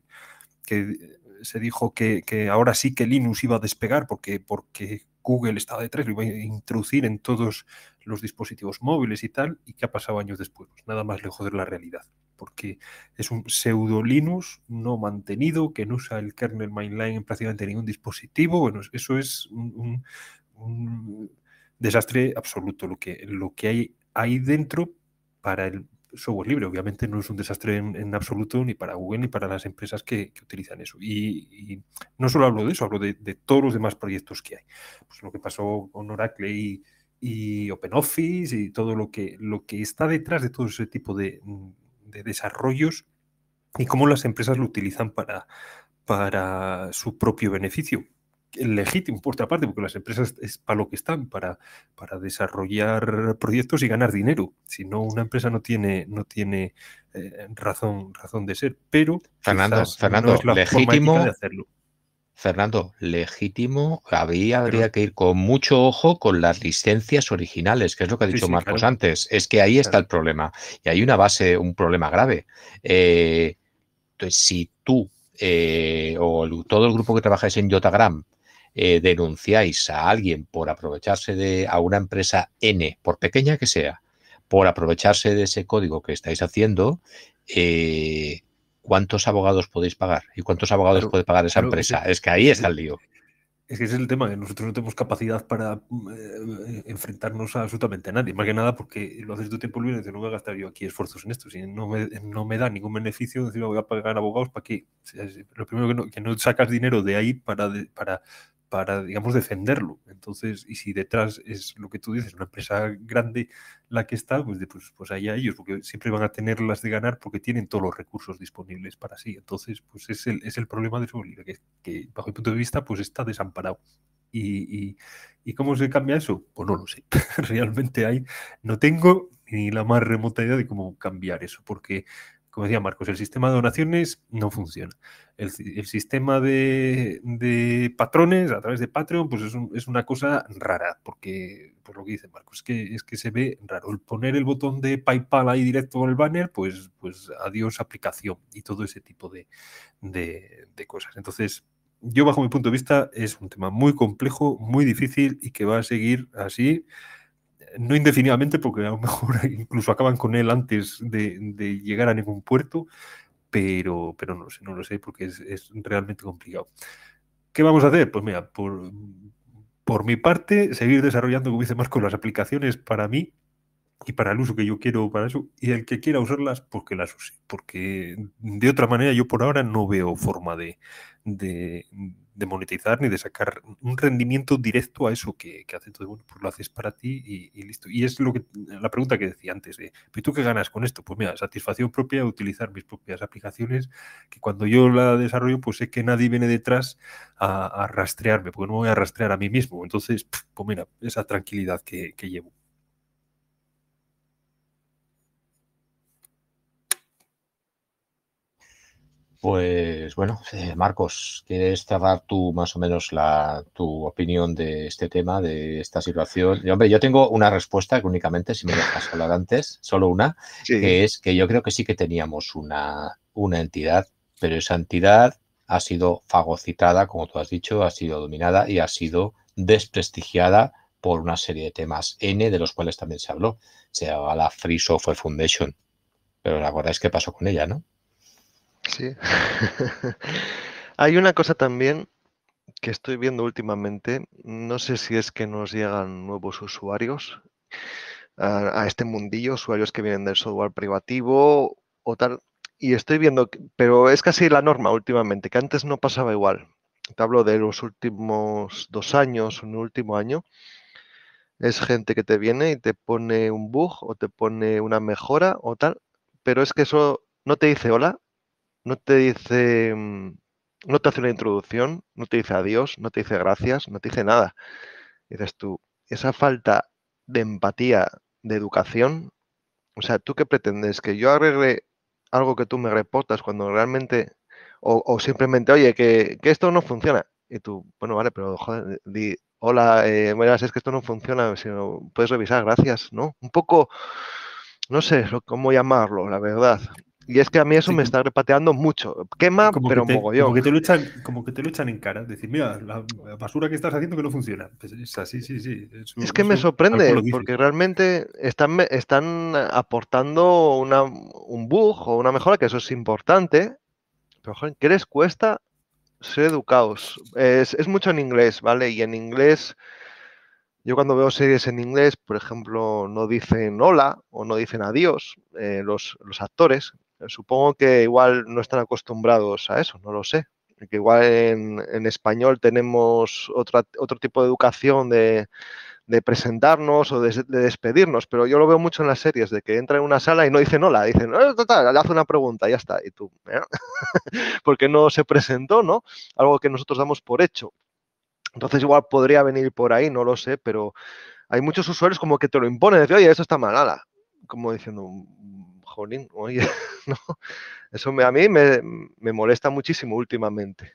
que eh, se dijo que, ahora sí que Linux iba a despegar porque, porque Google estaba detrás, lo iba a introducir en todos los dispositivos móviles y tal, y que ha pasado años después, pues nada más lejos de la realidad, porque es un pseudo Linux no mantenido que no usa el kernel mainline en prácticamente ningún dispositivo, bueno, eso es un, un desastre absoluto lo que, lo que hay ahí dentro para el software libre. Obviamente no es un desastre en, absoluto ni para Google ni para las empresas que, utilizan eso. Y, no solo hablo de eso, hablo de, todos los demás proyectos que hay. Pues lo que pasó con Oracle y, OpenOffice y todo lo que, lo que está detrás de todo ese tipo de, desarrollos y cómo las empresas lo utilizan para, para su propio beneficio legítimo por otra parte, porque las empresas es para lo que están, para, para desarrollar proyectos y ganar dinero. Si no, una empresa no tiene, no tiene eh, razón, razón de ser. Pero Fernando, Fernando es legítimo, de hacerlo. Fernando, legítimo, habría, habría que ir con mucho ojo con las licencias originales, que es lo que ha dicho Marcos antes. Es que ahí está el problema. Y hay una base, un problema grave. Eh, entonces, si tú eh, o todo el grupo que trabajáis en Yotagram eh, denunciáis a alguien por aprovecharse de a una empresa N, por pequeña que sea, por aprovecharse de ese código que estáis haciendo, eh, ¿cuántos abogados podéis pagar? ¿Y cuántos abogados puede pagar esa empresa? es que ahí está el lío. Es que ese es el tema, que nosotros no tenemos capacidad para eh, enfrentarnos a absolutamente a nadie. Más que nada porque lo haces tu tiempo libre y no voy a gastar yo aquí esfuerzos en esto. Si no me, da ningún beneficio, decir, voy a pagar abogados, ¿para qué? lo primero que no, sacas dinero de ahí para, para para, digamos, defenderlo. Entonces, y si detrás es lo que tú dices, una empresa grande la que está, pues, ahí pues, pues, allá ellos, porque siempre van a tener las de ganar porque tienen todos los recursos disponibles para sí. Entonces, pues es el, es el problema de su vida, que, bajo mi punto de vista, pues está desamparado. Y, y, ¿Y cómo se cambia eso? Pues no lo sé. Realmente hay, no tengo ni la más remota idea de cómo cambiar eso, porque como decía Marcos, el sistema de donaciones no funciona. El, sistema de, patrones a través de Patreon, pues es, una cosa rara, porque, por lo que dice Marcos, es que, es que se ve raro. El poner el botón de PayPal ahí directo en el banner, pues, pues adiós aplicación y todo ese tipo de cosas. Entonces, yo bajo mi punto de vista, es un tema muy complejo, muy difícil y que va a seguir así no indefinidamente, porque a lo mejor incluso acaban con él antes de, llegar a ningún puerto, pero, pero no lo sé, no lo sé, porque es, realmente complicado. ¿Qué vamos a hacer? Pues mira, por, por mi parte, seguir desarrollando, como dice Marco, las aplicaciones para mí y para el uso que yo quiero para eso, y el que quiera usarlas, porque pues las use, porque de otra manera yo por ahora no veo forma de, de monetizar ni de sacar un rendimiento directo a eso que, que hace. todo bueno, pues lo haces para ti y, listo. Y es lo que la pregunta que decía antes, de, ¿pero tú qué ganas con esto? Pues mira, satisfacción propia de utilizar mis propias aplicaciones, que cuando yo la desarrollo, pues sé que nadie viene detrás a, rastrearme, porque no voy a rastrear a mí mismo. Entonces, pues mira, esa tranquilidad que, que llevo. Pues bueno, eh, Marcos, ¿quieres cerrar tú más o menos la, tu opinión de este tema, de esta situación? Yo hombre, yo tengo una respuesta que únicamente, si me dejas hablar antes, solo una, que es que yo creo que sí que teníamos una, una entidad, pero esa entidad ha sido fagocitada, como tú has dicho, ha sido dominada y ha sido desprestigiada por una serie de temas N de los cuales también se habló. Se llamaba la Free Software Foundation. Pero verdad es que pasó con ella, ¿no? Sí. Hay una cosa también que estoy viendo últimamente, no sé si es que nos llegan nuevos usuarios a, este mundillo, usuarios que vienen del software privativo o tal, y estoy viendo, pero es casi la norma últimamente, que antes no pasaba igual. Te hablo de los últimos dos años, un último año. Es gente que te viene y te pone un bug o te pone una mejora o tal, pero es que eso no te dice hola, no te dice, mm, no te hace una introducción, no te dice adiós, no te dice gracias, no te dice nada. Dices tú, esa falta de empatía, de educación, o sea, ¿tú qué pretendes? ¿Que yo arregle algo que tú me reportas cuando realmente, o, simplemente, oye, que, esto no funciona? Y tú, bueno, vale, pero joder, di, hola, eh, es que esto no funciona, no puedes revisar, gracias, ¿no? Un poco, no sé cómo llamarlo, la verdad. Y es que a mí eso me está repateando mucho. Quema, pero que mogollón. Como que, te luchan, como que te en cara. Decir, mira, la basura que estás haciendo que no funciona. Pues es así, sí, sí. Es, que me sorprende, porque realmente están, están aportando un bug o una mejora, que eso es importante. Pero, joder, ¿qué les cuesta ser educados? Es, mucho en inglés, ¿vale? Y en inglés... Yo cuando veo series en inglés, por ejemplo, no dicen hola o no dicen adiós eh, los, los, actores, eh, supongo que igual no están acostumbrados a eso, no lo sé. Que igual en, español tenemos otro tipo de educación de, presentarnos o de, despedirnos, pero yo lo veo mucho en las series, de que entra en una sala y no dicen hola, dicen, no, eh, total, le hace una pregunta, y ya está, y tú, ¿por eh", porque no se presentó, ¿no? Algo que nosotros damos por hecho. Entonces igual podría venir por ahí, no lo sé, pero hay muchos usuarios como que te lo imponen, decir, oye, esto está mal, ala. Como diciendo, eso a mí me, molesta muchísimo últimamente.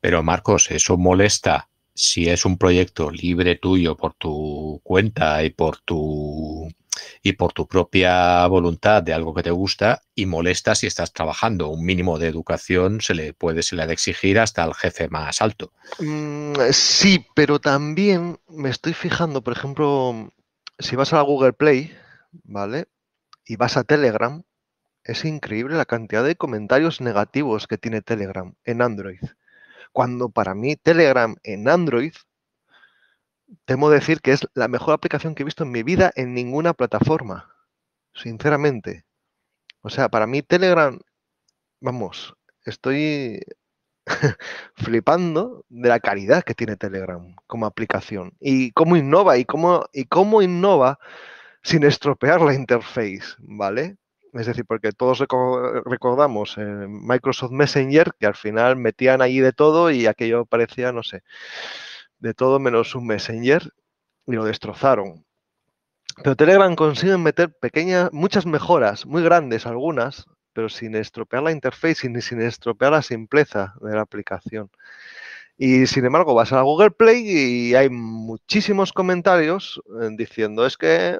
Pero Marcos, eso molesta si es un proyecto libre tuyo por tu cuenta y por tu y por tu propia voluntad de algo que te gusta y molesta si estás trabajando. Un mínimo de educación se le puede, exigir hasta al jefe más alto. Mm, sí, pero también me estoy fijando, por ejemplo, si vas a la Google Play, ¿vale? Y vas a Telegram, es increíble la cantidad de comentarios negativos que tiene Telegram en Android. Cuando para mí Telegram en Android, temo decir que es la mejor aplicación que he visto en mi vida en ninguna plataforma, sinceramente. O sea, para mí Telegram, vamos, estoy flipando de la calidad que tiene Telegram como aplicación y cómo innova y cómo, y cómo innova sin estropear la interface, ¿vale? Es decir, porque todos recordamos eh, Microsoft Messenger, que al final metían allí de todo y aquello parecía, no sé, de todo menos un Messenger y lo destrozaron. Pero Telegram consigue meter pequeñas, muchas mejoras, muy grandes algunas, pero sin estropear la interface y sin estropear la simpleza de la aplicación. Y sin embargo, vas a Google Play y hay muchísimos comentarios eh, diciendo es que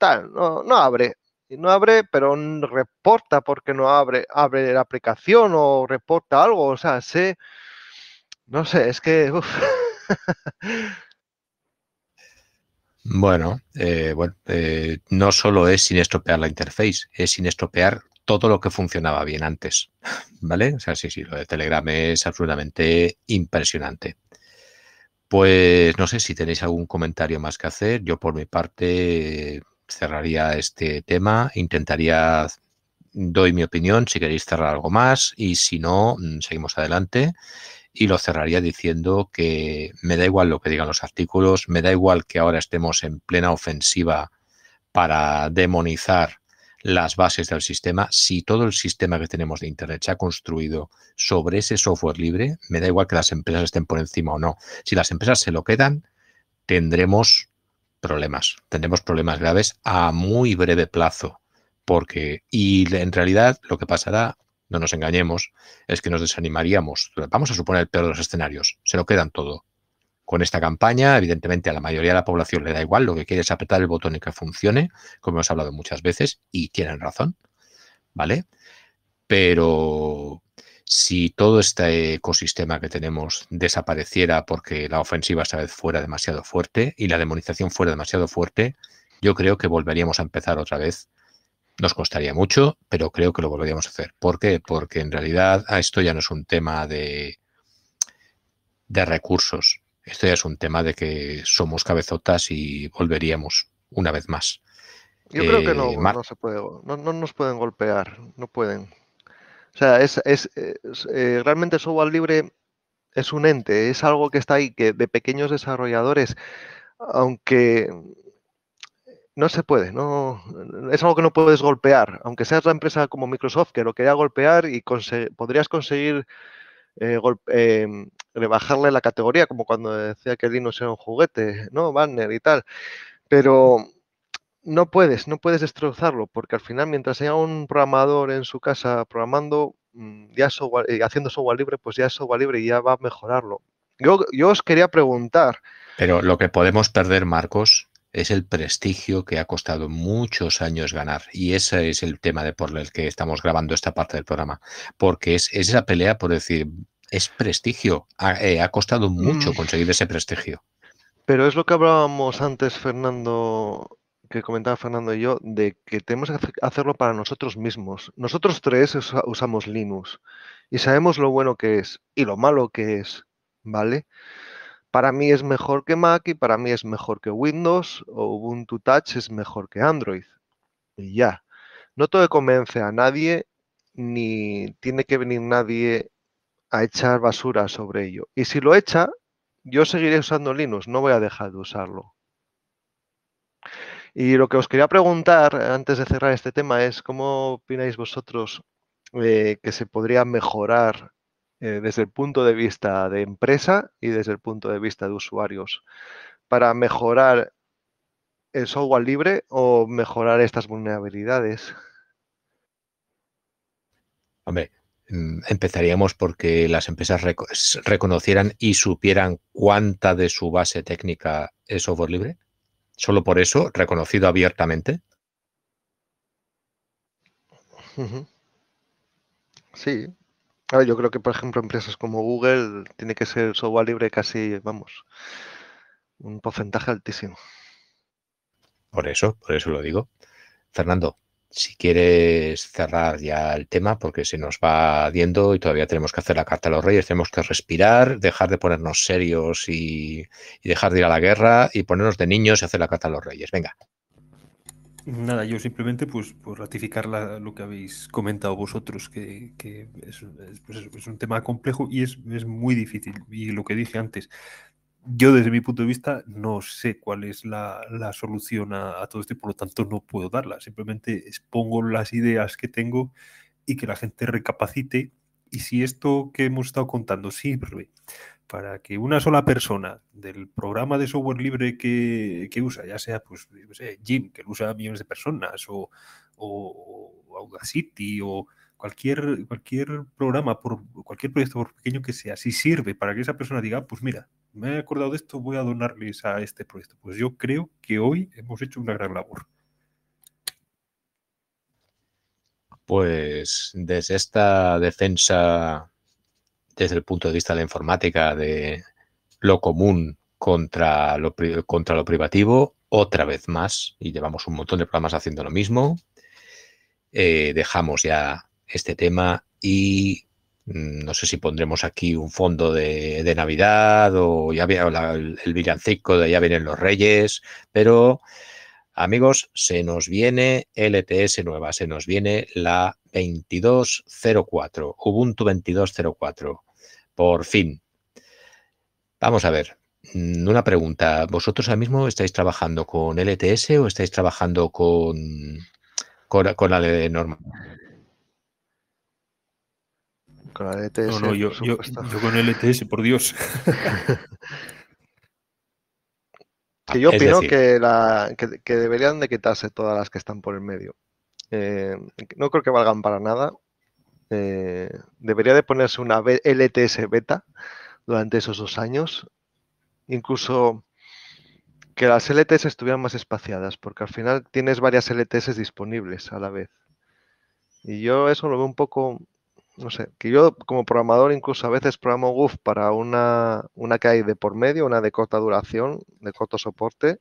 no, abre. no abre, pero reporta porque no abre, abre la aplicación o reporta algo. O sea, sé. No sé, es que. Bueno, eh, bueno eh, no solo es sin estropear la interface, es sin estropear todo lo que funcionaba bien antes. ¿Vale? O sea, sí, sí, lo de Telegram es absolutamente impresionante. Pues no sé si tenéis algún comentario más que hacer. Yo por mi parte cerraría este tema, intentaría, mm, doy mi opinión, si queréis cerrar algo más y si no, mm, seguimos adelante. Y lo cerraría diciendo que me da igual lo que digan los artículos, me da igual que ahora estemos en plena ofensiva para demonizar las bases del sistema, si todo el sistema que tenemos de Internet se ha construido sobre ese software libre, me da igual que las empresas estén por encima o no. Si las empresas se lo quedan, tendremos problemas. Tendremos problemas graves a muy breve plazo. Porque, y en realidad lo que pasará, no nos engañemos, es que nos desanimaríamos. Vamos a suponer el peor de los escenarios. Se lo quedan todo. Con esta campaña, evidentemente, a la mayoría de la población le da igual. Lo que quiere es apretar el botón y que funcione, como hemos hablado muchas veces, y tienen razón. ¿Vale? Pero, si todo este ecosistema que tenemos desapareciera porque la ofensiva esta vez fuera demasiado fuerte y la demonización fuera demasiado fuerte, yo creo que volveríamos a empezar otra vez. Nos costaría mucho, pero creo que lo volveríamos a hacer. ¿Por qué? Porque en realidad ah, esto ya no es un tema de, de recursos. Esto ya es un tema de que somos cabezotas y volveríamos una vez más. Yo creo que no, eh, no, no nos pueden golpear, no pueden. O sea, es, es, eh, realmente software libre es un ente, es algo que está ahí, que de pequeños desarrolladores, aunque no se puede, no es algo que no puedes golpear, aunque seas la empresa como Microsoft que lo quería golpear y podrías conseguir eh, em, rebajarle la categoría, como cuando decía que Linux era un juguete, ¿no? Banner y tal. Pero no puedes, no puedes destrozarlo, porque al final, mientras haya un programador en su casa programando, mm, ya eh, haciendo software libre, pues ya es software libre y ya va a mejorarlo. Yo, os quería preguntar. Pero lo que podemos perder, Marcos, es el prestigio que ha costado muchos años ganar. Y ese es el tema de por el que estamos grabando esta parte del programa. Porque es, esa pelea por decir, es prestigio. Ha, eh, costado mucho mm. conseguir ese prestigio. Pero es lo que hablábamos antes, Fernando, que comentaba Fernando y yo, de que tenemos que hacerlo para nosotros mismos. Nosotros tres usamos Linux y sabemos lo bueno que es y lo malo que es, ¿vale? Para mí es mejor que Mac y para mí es mejor que Windows o Ubuntu Touch es mejor que Android. Y ya. No todo convence a nadie ni tiene que venir nadie a echar basura sobre ello. Y si lo echa, yo seguiré usando Linux, no voy a dejar de usarlo. Y lo que os quería preguntar antes de cerrar este tema es cómo opináis vosotros eh, que se podría mejorar eh, desde el punto de vista de empresa y desde el punto de vista de usuarios para mejorar el software libre o mejorar estas vulnerabilidades. Hombre, mm, empezaríamos porque las empresas reconocieran y supieran cuánta de su base técnica es software libre solo por eso, reconocido abiertamente? Sí. Ahora, yo creo que, por ejemplo, empresas como Google tiene que ser software libre casi, vamos, un porcentaje altísimo. Por eso, por eso lo digo. Fernando si quieres cerrar ya el tema, porque se nos va viendo y todavía tenemos que hacer la carta a los reyes, tenemos que respirar, dejar de ponernos serios y, dejar de ir a la guerra y ponernos de niños y hacer la carta a los reyes. Venga. Nada, yo simplemente pues, por ratificar lo que habéis comentado vosotros, que, pues es, un tema complejo y es, muy difícil. Y lo que dije antes, yo desde mi punto de vista no sé cuál es la, solución a, todo esto y por lo tanto no puedo darla. Simplemente expongo las ideas que tengo y que la gente recapacite. Y si esto que hemos estado contando sirve para que una sola persona del programa de software libre que, usa, ya sea pues, Jim, que lo usa a millones de personas, o, o Audacity, o, cualquier, cualquier programa, por cualquier proyecto, por pequeño que sea, si sirve para que esa persona diga, ah, pues mira, me he acordado de esto, voy a donarles a este proyecto. Pues yo creo que hoy hemos hecho una gran labor. Pues desde esta defensa, desde el punto de vista de la informática, de lo común contra lo, contra lo privativo, otra vez más, y llevamos un montón de programas haciendo lo mismo, eh, dejamos ya este tema y mm, no sé si pondremos aquí un fondo de, Navidad o ya había el, villancico de ya vienen los reyes, pero amigos, se nos viene LTS nueva, se nos viene la 2204, Ubuntu 2204, por fin. Vamos a ver, mm, una pregunta, ¿vosotros ahora mismo estáis trabajando con LTS o estáis trabajando con, con, con la normal? Con la LTS. yo, con LTS, e por Dios. yo ah, opino que, deberían de quitarse todas las que están por el medio. Eh, no creo que valgan para nada. Eh, debería de ponerse una LTS e beta durante esos dos años. Incluso que las LTS estuvieran más espaciadas, porque al final tienes varias LTS disponibles a la vez. Y yo eso lo veo un poco no sé, que yo como programador incluso a veces programo GUF para una, que hay de por medio, una de corta duración, de corto soporte,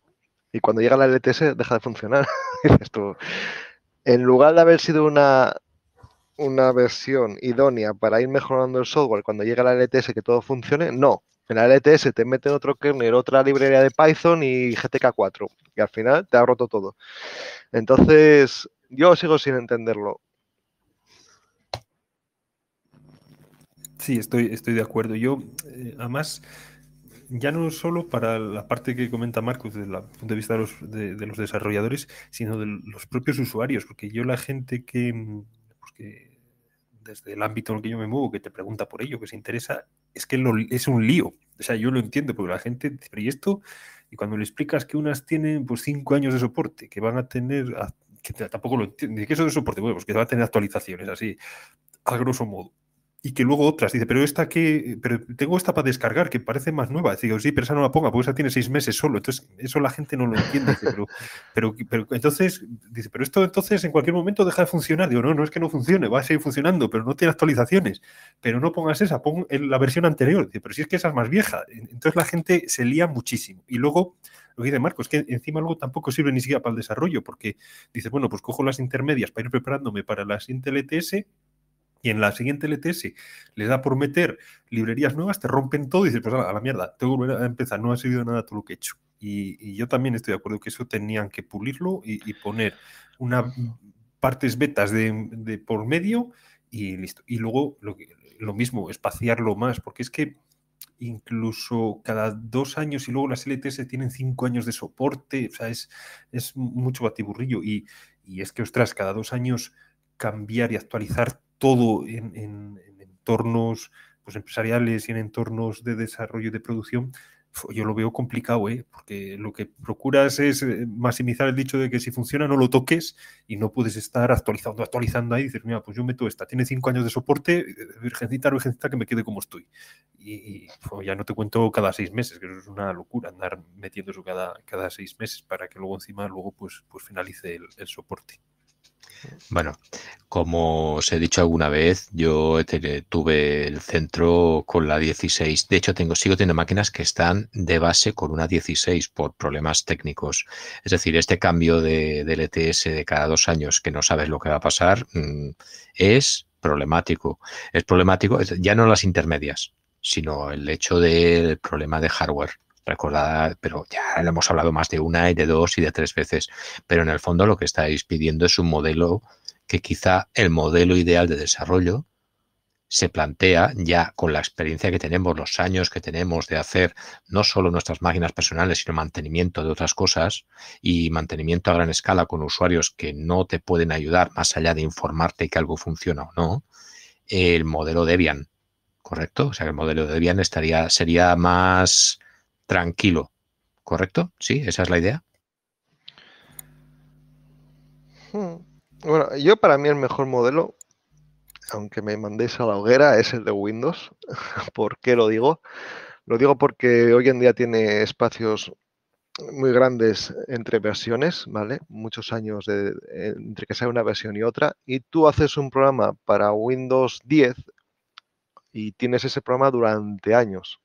y cuando llega la LTS deja de funcionar. Dices en lugar de haber sido una, una versión idónea para ir mejorando el software cuando llega la LTS que todo funcione, no. En la LTS te meten otro kernel, otra librería de Python y GTK4, y al final te ha roto todo. Entonces, yo sigo sin entenderlo. Sí, estoy, estoy de acuerdo. Yo, eh, además, ya no solo para la parte que comenta Marcos desde el punto de vista de los, desarrolladores, sino de los propios usuarios, porque yo la gente mm, pues que, desde el ámbito en el que yo me muevo, que te pregunta por ello, que se interesa, es que es un lío. O sea, yo lo entiendo, porque la gente dice, ¿y cuando le explicas que unas tienen pues cinco años de soporte, que van a tener, que tampoco lo entiende, que eso de soporte, bueno, pues que van a tener actualizaciones así, a grosso modo y que luego otras. Dice, pero esta que, pero tengo esta para descargar, que parece más nueva. Dice, sí, pero esa no la ponga, porque esa tiene seis meses solo. Entonces, eso la gente no lo entiende. pero, entonces, dice, pero esto entonces en cualquier momento deja de funcionar. Digo, no, no es que no funcione, va a seguir funcionando, pero no tiene actualizaciones. Pero no pongas esa, pon la versión anterior. Dice, pero si es que esa es más vieja. Entonces la gente se lía muchísimo. Y luego, lo que dice Marcos, que encima luego tampoco sirve ni siquiera para el desarrollo, porque dice, bueno, pues cojo las intermedias para ir preparándome para las Intel LTS e y en la siguiente LTS les da por meter librerías nuevas, te rompen todo y dices, pues a la, mierda, tengo que volver a empezar, no ha servido nada todo lo que he hecho. Y, yo también estoy de acuerdo que eso tenían que pulirlo y, poner unas mm, partes betas de, por medio y listo. Y luego lo, mismo, espaciarlo más, porque es que incluso cada dos años y luego las LTS tienen cinco años de soporte, o sea, es, mucho batiburrillo y, y es que, ostras, cada dos años cambiar y actualizar todo en, entornos pues, empresariales y en entornos de desarrollo y de producción, yo lo veo complicado, ¿eh? porque lo que procuras es eh, maximizar el dicho de que si funciona no lo toques y no puedes estar actualizando, actualizando ahí y dices, mira, pues yo meto esta, tiene cinco años de soporte, eh, virgencita, virgencita, que me quede como estoy. Y, ya no te cuento cada seis meses, que eso es una locura andar metiendo cada, cada seis meses para que luego encima luego pues, pues finalice el soporte. Bueno, como os he dicho alguna vez, yo tuve el centro con la 16. De hecho, tengo, sigo teniendo máquinas que están de base con una 16 por problemas técnicos. Es decir, este cambio de, del ETS de cada dos años que no sabes lo que va a pasar mm, es problemático. Es problemático ya no las intermedias, sino el hecho del problema de hardware recordada pero ya lo hemos hablado más de una y de dos y de tres veces, pero en el fondo lo que estáis pidiendo es un modelo que quizá el modelo ideal de desarrollo se plantea ya con la experiencia que tenemos, los años que tenemos de hacer no solo nuestras máquinas personales, sino mantenimiento de otras cosas y mantenimiento a gran escala con usuarios que no te pueden ayudar más allá de informarte que algo funciona o no, el modelo Debian, ¿correcto? O sea, el modelo Debian estaría, sería más tranquilo. ¿Correcto? Sí, esa es la idea. Hmm. Bueno, yo para mí el mejor modelo, aunque me mandéis a la hoguera, es el de Windows. ¿Por qué lo digo? Lo digo porque hoy en día tiene espacios muy grandes entre versiones, ¿vale? Muchos años de, eh, entre que sea una versión y otra. Y tú haces un programa para Windows 10 y tienes ese programa durante años.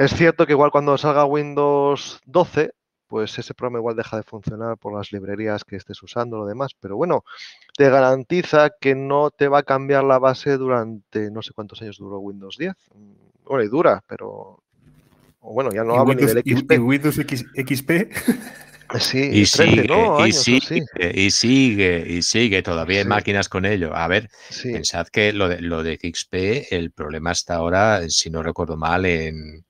Es cierto que igual cuando salga Windows 12, pues ese programa igual deja de funcionar por las librerías que estés usando, lo demás. Pero bueno, te garantiza que no te va a cambiar la base durante no sé cuántos años duró Windows 10. Mm, bueno, y dura, pero bueno, ya no hablo Windows, XP. Y, Windows XP. Sí, y, sigue, y, sigue, y sigue, y sigue, todavía hay máquinas con ello. A ver, pensad que lo de, lo de XP, el problema está ahora, si no recuerdo mal, en,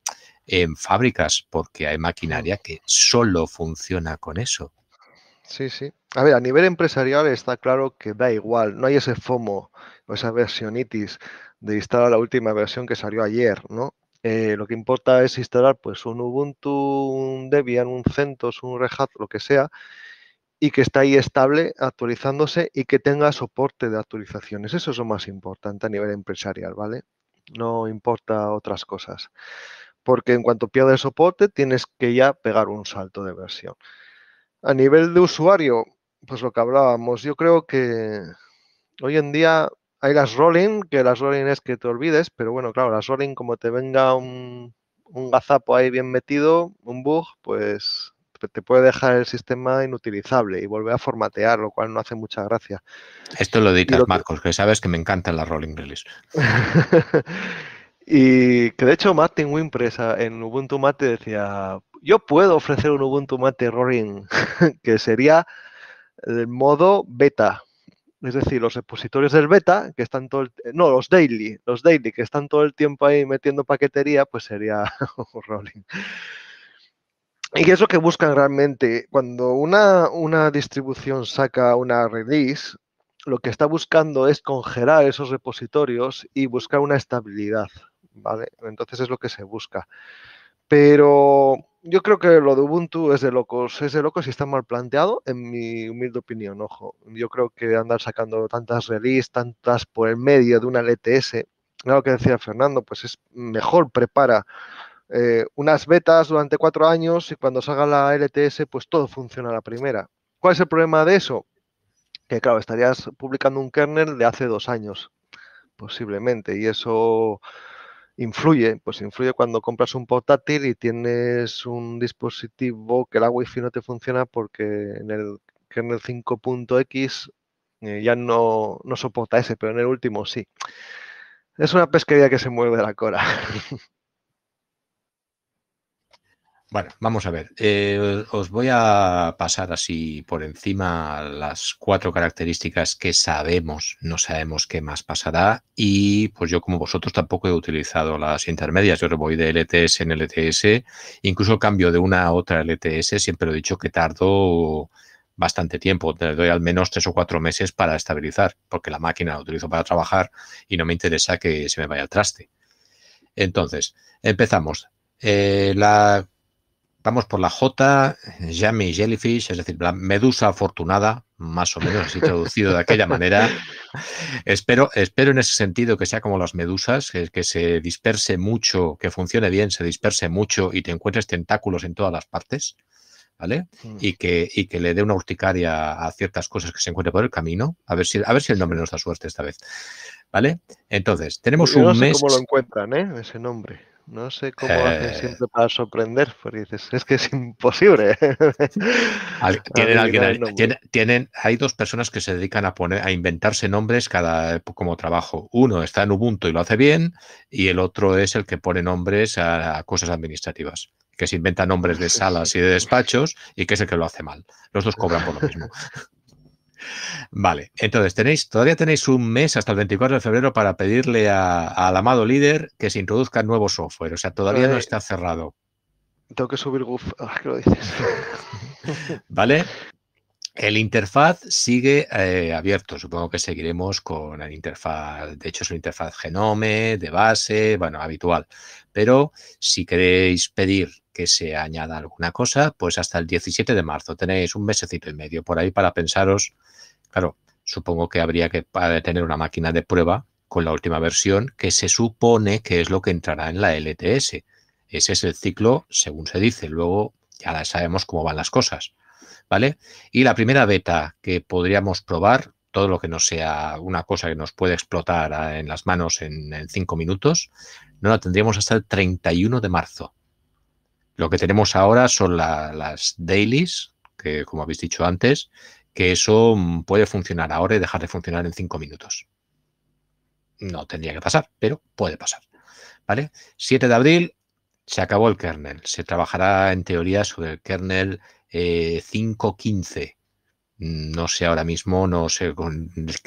en fábricas, porque hay maquinaria que solo funciona con eso. Sí, sí. A ver, a nivel empresarial está claro que da igual, no hay ese FOMO o esa versionitis de instalar la última versión que salió ayer, ¿no? Eh, lo que importa es instalar pues un Ubuntu, un Debian, un CentOS, un Red lo que sea, y que está ahí estable, actualizándose y que tenga soporte de actualizaciones. Eso es lo más importante a nivel empresarial, ¿vale? No importa otras cosas porque en cuanto pierdes soporte tienes que ya pegar un salto de versión. A nivel de usuario, pues lo que hablábamos, yo creo que hoy en día hay las rolling, que las rolling es que te olvides, pero bueno, claro, las rolling como te venga un, gazapo ahí bien metido, un bug, pues te puede dejar el sistema inutilizable y volver a formatear, lo cual no hace mucha gracia. Esto lo editas, Marcos, que sabes que me encantan las rolling release. Y que de hecho Martin Wimpresa ah, en Ubuntu Mate decía, yo puedo ofrecer un Ubuntu Mate rolling, que sería el modo beta. Es decir, los repositorios del beta, que están todo el, no, los daily, los daily, que están todo el tiempo ahí metiendo paquetería, pues sería rolling. Y eso que buscan realmente. Cuando una, una distribución saca una release, lo que está buscando es congelar esos repositorios y buscar una estabilidad. ¿vale? Entonces es lo que se busca. Pero yo creo que lo de Ubuntu es de locos, es de locos y está mal planteado, en mi humilde opinión, ojo. Yo creo que andar sacando tantas releases, tantas por el medio de una LTS, lo que decía Fernando, pues es mejor prepara eh, unas betas durante cuatro años y cuando salga la LTS, pues todo funciona a la primera. ¿Cuál es el problema de eso? Que claro, estarías publicando un kernel de hace dos años, posiblemente, y eso influye, pues influye cuando compras un portátil y tienes un dispositivo que la wifi no te funciona porque en el kernel 5.x eh, ya no, soporta ese, pero en el último sí. Es una pesquería que se mueve la cola. Bueno, vamos a ver. Eh, os voy a pasar así por encima las cuatro características que sabemos, no sabemos qué más pasará. Y pues yo, como vosotros, tampoco he utilizado las intermedias. Yo voy de LTS en LTS. Incluso cambio de una a otra LTS. Siempre lo he dicho que tardo bastante tiempo. le doy al menos tres o cuatro meses para estabilizar, porque la máquina la utilizo para trabajar y no me interesa que se me vaya al traste. Entonces, empezamos. Eh, la Vamos por la J, Jammy Jellyfish, es decir, la medusa afortunada, más o menos así traducido de aquella manera. espero, espero en ese sentido que sea como las medusas, que, se disperse mucho, que funcione bien, se disperse mucho y te encuentres tentáculos en todas las partes, ¿vale? Mm. Y, que, que le dé una urticaria a ciertas cosas que se encuentre por el camino. A ver si, a ver si el nombre nos da suerte esta vez. ¿Vale? Entonces, tenemos un mes. ¿Cómo lo encuentran, eh? Ese nombre. No sé cómo hacen eh. siempre para sorprender, porque dices, es que es imposible. ¿tienen, hay dos personas que se dedican a poner, a inventarse nombres cada como trabajo. Uno está en Ubuntu y lo hace bien, y el otro es el que pone nombres a, a cosas administrativas que se inventa nombres de salas y de despachos y que es el que lo hace mal. Los dos cobran por lo mismo. Vale, entonces tenéis, todavía tenéis un mes hasta el 24 de febrero para pedirle al amado líder que se introduzca nuevo software. O sea, todavía no está cerrado. Tengo que subir GUF, ah, dices. vale. El interfaz sigue eh, abierto. Supongo que seguiremos con el interfaz. De hecho, es una interfaz genome, de base, bueno, habitual. Pero si queréis pedir que se añada alguna cosa, pues hasta el 17 de marzo. Tenéis un mesecito y medio por ahí para pensaros. Claro, supongo que habría que tener una máquina de prueba con la última versión, que se supone que es lo que entrará en la LTS. Ese es el ciclo, según se dice. Luego ya sabemos cómo van las cosas. ¿Vale? Y la primera beta que podríamos probar, todo lo que no sea una cosa que nos puede explotar ah, en las manos en, cinco minutos, no la tendríamos hasta el 31 de marzo. Lo que tenemos ahora son las dailies, que como habéis dicho antes, que eso mm, puede funcionar ahora y dejar de funcionar en cinco minutos. No tendría que pasar, pero puede pasar. ¿Vale? 7 de abril se acabó el kernel. Se trabajará en teoría sobre el kernel 5.15. Eh, mm, no sé ahora mismo, no sé,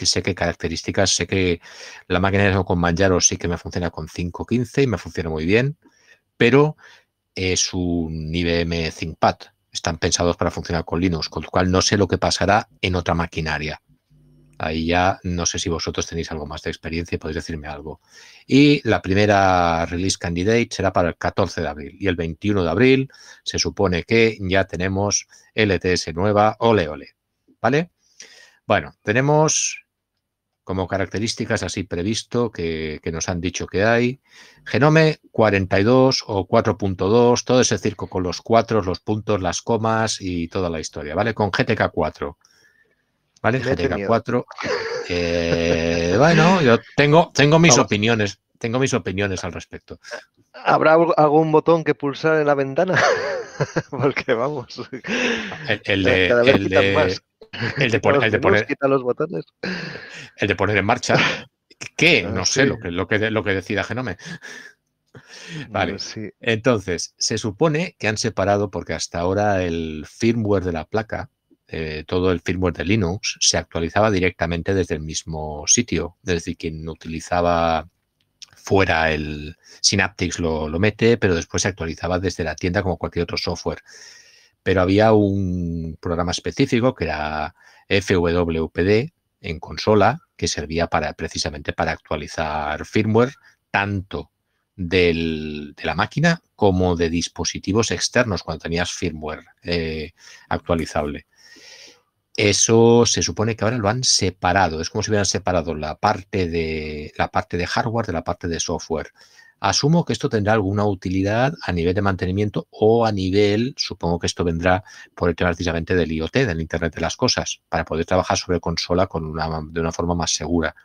sé qué características, sé que la máquina de con Manjaro sí que me funciona con 5.15 y me funciona muy bien, pero es un IBM ThinkPad. Están pensados para funcionar con Linux, con lo cual no sé lo que pasará en otra maquinaria. Ahí ya no sé si vosotros tenéis algo más de experiencia y podéis decirme algo. Y la primera release candidate será para el 14 de abril. Y el 21 de abril se supone que ya tenemos LTS nueva, ole ole. ¿Vale? Bueno, tenemos como características así previsto que, nos han dicho que hay. Genome 42 o 4.2, todo ese circo con los cuatro, los puntos, las comas y toda la historia, ¿vale? Con GTK4. ¿Vale? GTK4. Eh, bueno, yo tengo, tengo mis opiniones. Tengo mis opiniones al respecto. ¿Habrá algún botón que pulsar en la ventana? Porque vamos. El de, poner, los botones. El de poner en marcha. ¿Qué? Ah, no sé lo que, lo que, lo que decida Genome. Mm, vale. Pues entonces, se supone que han separado, porque hasta ahora el firmware de la placa, eh, todo el firmware de Linux, se actualizaba directamente desde el mismo sitio, desde quien utilizaba fuera el Synaptics lo, lo mete, pero después se actualizaba desde la tienda como cualquier otro software pero había un programa específico que era FWPD en consola que servía para precisamente para actualizar firmware tanto de la máquina como de dispositivos externos cuando tenías firmware eh, actualizable. Eso se supone que ahora lo han separado. Es como si hubieran separado la parte de la parte de hardware de la parte de software. Asumo que esto tendrá alguna utilidad a nivel de mantenimiento o a nivel, supongo que esto vendrá por el tema precisamente del IoT, del Internet de las Cosas, para poder trabajar sobre consola con de una forma más segura.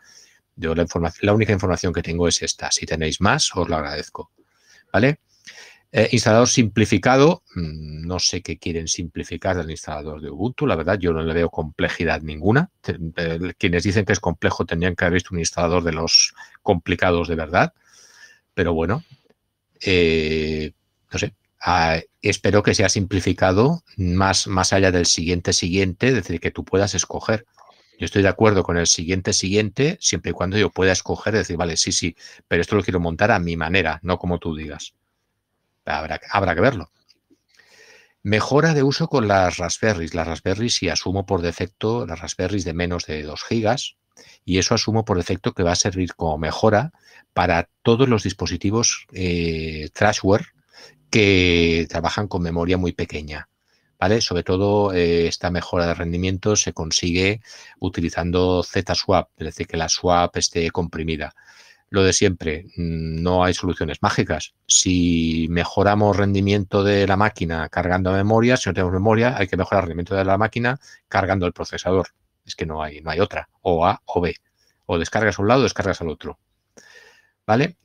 Yo la, única información que tengo es esta. Si tenéis más, os lo agradezco. ¿Vale? Eh, instalador simplificado, mm, no sé qué quieren simplificar del instalador de Ubuntu, la verdad yo no le veo complejidad ninguna. Eh, quienes dicen que es complejo tendrían que haber visto un instalador de los complicados de verdad pero bueno, eh, no sé, espero que sea simplificado más, más allá del siguiente siguiente, es decir, que tú puedas escoger. Yo estoy de acuerdo con el siguiente siguiente, siempre y cuando yo pueda escoger, decir, vale, sí, sí, pero esto lo quiero montar a mi manera, no como tú digas. Habrá, habrá que verlo. Mejora de uso con las Raspberry, Las Raspberries, si asumo por defecto, las Raspberries de menos de 2 gigas, y eso asumo por defecto que va a servir como mejora para todos los dispositivos eh, trashware que trabajan con memoria muy pequeña. ¿Vale? Sobre todo eh, esta mejora de rendimiento se consigue utilizando Z-Swap, es decir, que la swap esté comprimida. Lo de siempre, mm, no hay soluciones mágicas. Si mejoramos rendimiento de la máquina cargando memoria, si no tenemos memoria, hay que mejorar rendimiento de la máquina cargando el procesador. Es que no hay, no hay otra. O A o B. O descargas a un lado, descargas al otro. ¿Vale?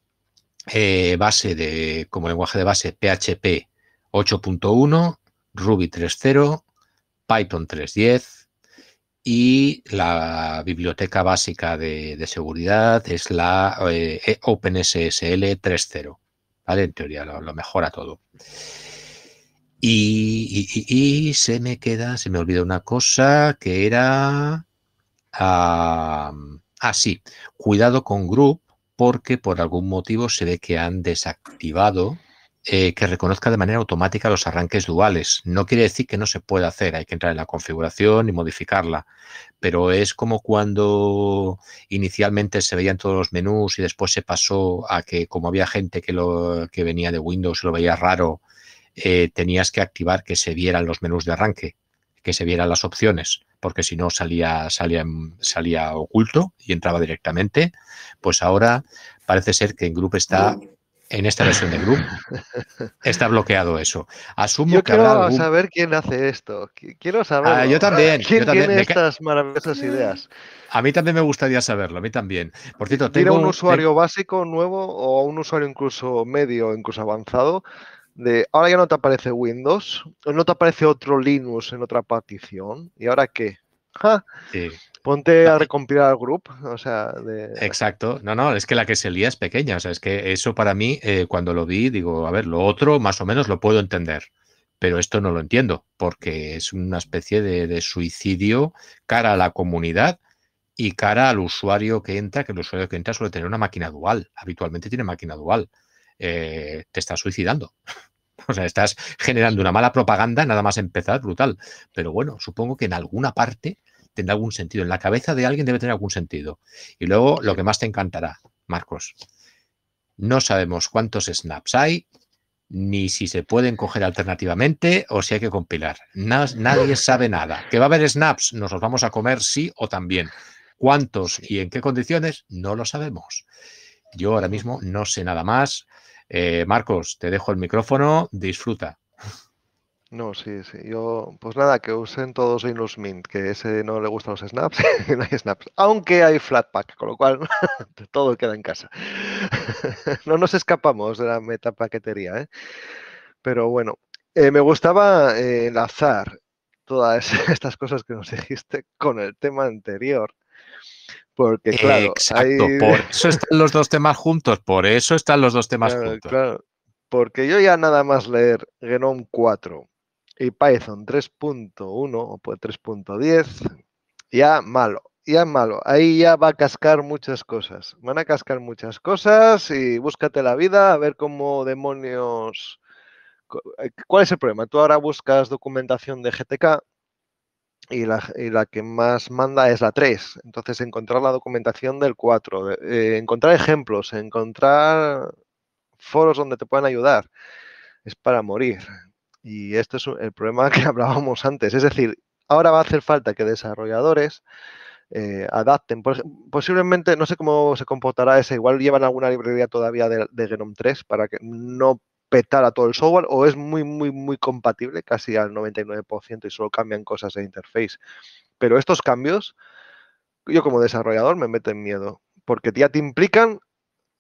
Eh, base de, como lenguaje de base, PHP 8.1, Ruby 3.0, Python 3.10 y la biblioteca básica de, seguridad es la eh, eh, OpenSSL 3.0. ¿Vale? En teoría lo, lo mejora todo. Y, se me queda, se me olvida una cosa que era. Ah, sí, cuidado con Group, porque por algún motivo se ve que han desactivado eh, que reconozca de manera automática los arranques duales. No quiere decir que no se pueda hacer, hay que entrar en la configuración y modificarla, pero es como cuando inicialmente se veían todos los menús y después se pasó a que como había gente que, lo, que venía de Windows y lo veía raro, eh, tenías que activar que se vieran los menús de arranque, que se vieran las opciones, porque si no salía, salía, salía oculto y entraba directamente. Pues ahora parece ser que en Group está en esta versión de Group está bloqueado eso. Asumo yo que quiero saber quién hace esto. Quiero saber. Ah, yo también. ¿Quién tiene estas maravillosas ideas? A mí también me gustaría saberlo, a mí también. Por cierto, tengo un usuario básico nuevo o un usuario incluso medio, incluso avanzado de ahora ya no te aparece Windows, no te aparece otro Linux en otra partición, ¿y ahora qué? Ponte a recompilar el grupo, sea, Exacto, no, no, es que la que se lía es pequeña, o sea, es que eso para mí, eh, cuando lo vi, digo, a ver, lo otro más o menos lo puedo entender, pero esto no lo entiendo, porque es una especie de, de suicidio cara a la comunidad y cara al usuario que entra, que el usuario que entra suele tener una máquina dual, habitualmente tiene máquina dual. Eh, te estás suicidando. O sea, estás generando una mala propaganda nada más empezar, brutal. Pero bueno, supongo que en alguna parte tendrá algún sentido. En la cabeza de alguien debe tener algún sentido. Y luego lo que más te encantará, Marcos. No sabemos cuántos snaps hay, ni si se pueden coger alternativamente o si hay que compilar. nadie sabe nada. ¿Que va a haber snaps? ¿Nos los vamos a comer sí o también? ¿Cuántos y en qué condiciones? No lo sabemos. Yo ahora mismo no sé nada más. Eh, Marcos, te dejo el micrófono, disfruta. No, sí, sí. Yo, pues nada, que usen todos Linux Mint, que ese no le gustan los snaps, no snaps. Aunque hay Flatpak, con lo cual todo queda en casa. no nos escapamos de la meta paquetería, ¿eh? Pero bueno, eh, me gustaba eh, enlazar todas estas cosas que nos dijiste con el tema anterior, porque, claro. por eso están los dos temas juntos, por eso están los dos temas juntos. porque yo ya nada más leer Genome 4 y Python 3.1 o 3.10, pues ya malo, ya malo. Ahí ya va a cascar muchas cosas. Van a cascar muchas cosas y búscate la vida a ver cómo demonios. Eh, ¿Cuál es el problema? Tú ahora buscas documentación de GTK y la, que más manda es la 3. Entonces, encontrar la documentación del 4, eh, encontrar ejemplos, encontrar foros donde te puedan ayudar, es para morir. Y esto es el problema que hablábamos antes. Es decir, ahora va a hacer falta que desarrolladores eh, adapten. posiblemente, no sé cómo se comportará ese, igual llevan alguna librería todavía de, de Genome 3 para que no a todo el software o es muy, muy, muy compatible, casi al 99% y solo cambian cosas de interface. Pero estos cambios, yo como desarrollador me meten miedo, porque ya te implican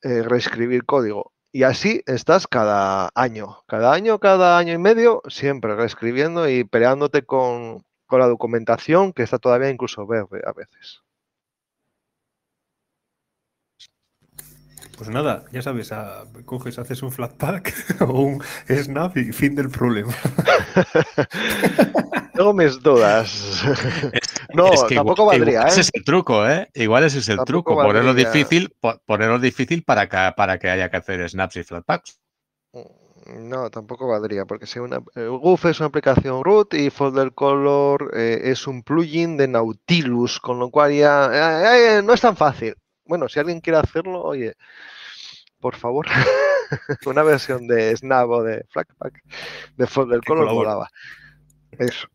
eh, reescribir código. Y así estás cada año, cada año, cada año y medio, siempre reescribiendo y peleándote con, con la documentación que está todavía incluso verde a veces. Pues nada, ya sabes, coges, haces un flatpak o un snap y fin del problema. no me dudas. no, tampoco valdría. Ese ¿eh? es el truco, ¿eh? Igual ese es el truco, ponerlo difícil, ponerlo difícil para que, haya que hacer snaps y packs. Mm, no, tampoco valdría, porque si una, eh, Goof es una aplicación root y Folder Color eh, es un plugin de Nautilus, con lo cual ya no es tan fácil. Bueno, si alguien quiere hacerlo, oye, por favor, una versión de Snap o de Flagpack, de del Color volaba. Eso.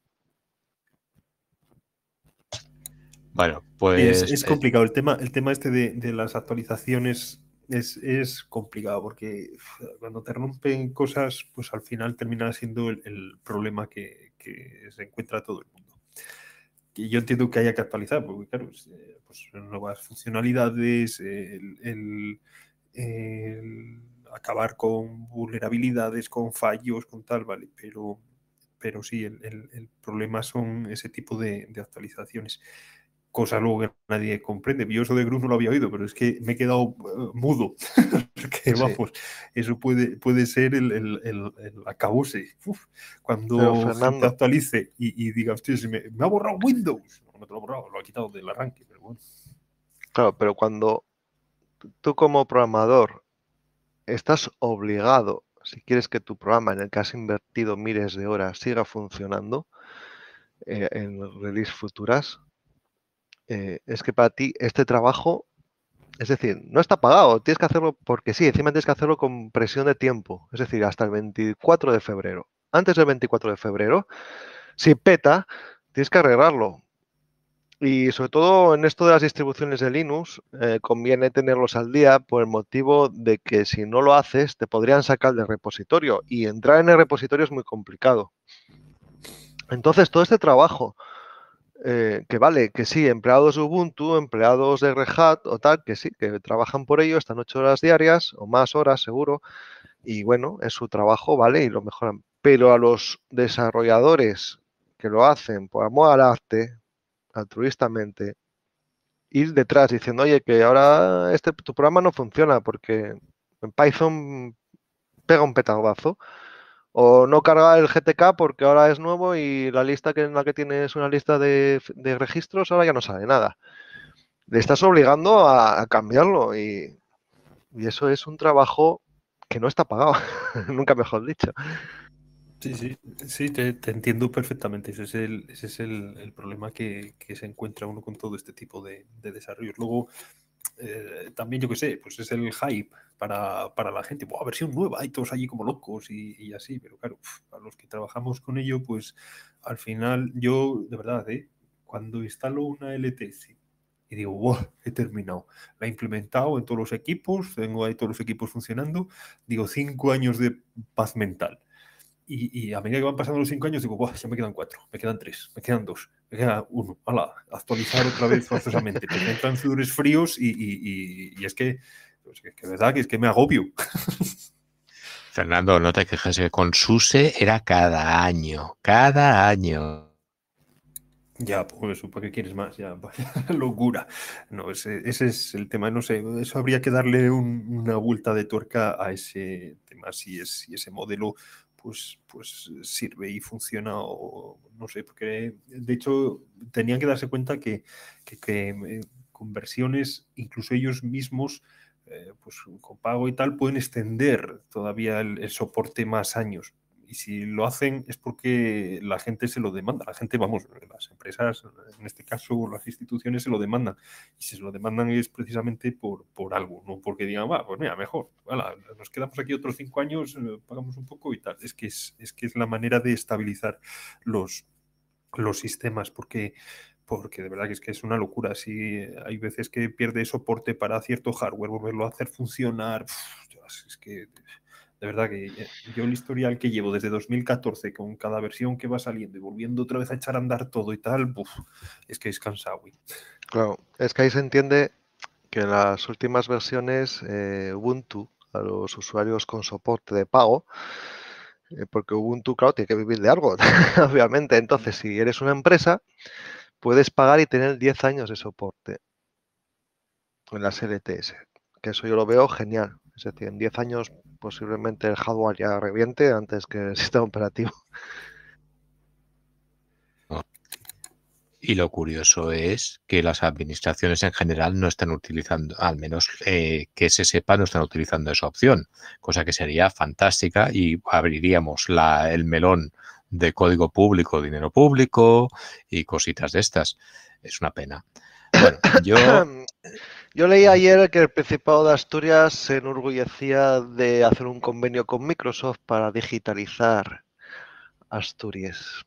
Bueno, pues. Es, eh, complicado. El tema, el tema este de, las actualizaciones es, complicado porque cuando te rompen cosas, pues al final termina siendo el, problema que, se encuentra todo el mundo yo entiendo que haya que actualizar, porque claro, pues, eh, pues nuevas funcionalidades, el, acabar con vulnerabilidades, con fallos, con tal, vale, pero, pero sí, el, problema son ese tipo de actualizaciones cosa luego que nadie comprende. Yo eso de Groove no lo había oído, pero es que me he quedado eh, mudo. eso puede, puede ser el, el, el, acabose. cuando se actualice y, diga, hostia, me, ha borrado Windows. No, no lo ha borrado, lo ha quitado del arranque, pero bueno. Claro, pero cuando tú como programador estás obligado, si quieres que tu programa en el que has invertido miles de horas siga funcionando eh, en release futuras, eh, es que para ti este trabajo, es decir, no está pagado, tienes que hacerlo porque sí, encima tienes que hacerlo con presión de tiempo, es decir, hasta el 24 de febrero. Antes del 24 de febrero, si peta, tienes que arreglarlo. Y sobre todo en esto de las distribuciones de Linux, eh, conviene tenerlos al día por el motivo de que si no lo haces, te podrían sacar del repositorio y entrar en el repositorio es muy complicado. Entonces, todo este trabajo eh, que vale, que sí, empleados de Ubuntu, empleados de Red Hat o tal, que sí, que trabajan por ello, están ocho horas diarias o más horas seguro, y bueno, es su trabajo, vale, y lo mejoran. Pero a los desarrolladores que lo hacen por amor al arte, altruistamente, ir detrás diciendo, oye, que ahora este tu programa no funciona porque en Python pega un petagazo o no cargar el GTK porque ahora es nuevo y la lista que en la que tienes una lista de, registros ahora ya no sale nada. Le estás obligando a, cambiarlo y, eso es un trabajo que no está pagado, nunca mejor dicho. Sí, sí, sí, te, entiendo perfectamente. Ese es el, ese es el, problema que, se encuentra uno con todo este tipo de, de desarrollos. Luego, eh, también, yo qué sé, pues es el hype para, la gente. Buah, versión nueva, hay todos allí como locos y, así, pero claro, a los que trabajamos con ello, pues al final yo, de verdad, ¿eh? cuando instalo una LTC y digo, wow, he terminado. La he implementado en todos los equipos, tengo ahí todos los equipos funcionando. Digo, cinco años de paz mental y, a medida que van pasando los cinco años, digo, ya me quedan cuatro, me quedan tres, me quedan dos, me queda uno. ¡Hala! actualizar otra vez forzosamente. me entran flores fríos y, es que, pues, es que, verdad, que es que me agobio. Fernando, no te quejes que eh, con SUSE era cada año, cada año. Ya, pues, ¿por qué quieres más? Ya, vaya locura. No, ese, es el tema, no sé, eso habría que darle una vuelta de tuerca a ese tema, si, es, si ese modelo pues, pues sirve y funciona o no sé, porque de hecho tenían que darse cuenta que, que, eh, con versiones, incluso ellos mismos, eh, pues con pago y tal, pueden extender todavía el soporte más años y si lo hacen es porque la gente se lo demanda, la gente, vamos, las empresas, en este caso las instituciones se lo demandan, y si se lo demandan es precisamente por, por algo, no porque digan, va, pues mira, mejor, nos quedamos aquí otros cinco años, eh, pagamos un poco y tal, es que es, que es la manera de estabilizar los, los sistemas, porque porque de verdad que es que es una locura. Si eh, hay veces que pierde soporte para cierto hardware, volverlo a hacer funcionar, es que de verdad que eh, yo el historial que llevo desde 2014 con cada versión que va saliendo y volviendo otra vez a echar a andar todo y tal, es que es cansado. Claro, es que ahí se entiende que en las últimas versiones eh, Ubuntu a los usuarios con soporte de pago, eh, porque Ubuntu, claro, tiene que vivir de algo, obviamente. Entonces, mm. si eres una empresa, puedes pagar y tener 10 años de soporte en las LTS, que eso yo lo veo genial. Es decir, en 10 años posiblemente el hardware ya reviente antes que el sistema operativo. Y lo curioso es que las administraciones en general no están utilizando, al menos eh, que se sepa, no están utilizando esa opción, cosa que sería fantástica y abriríamos el melón de código público, dinero público y cositas de estas. Es una pena. Bueno, yo... Em, yo leí ayer que el Principado de Asturias se enorgullecía de hacer un convenio con Microsoft para digitalizar Asturias.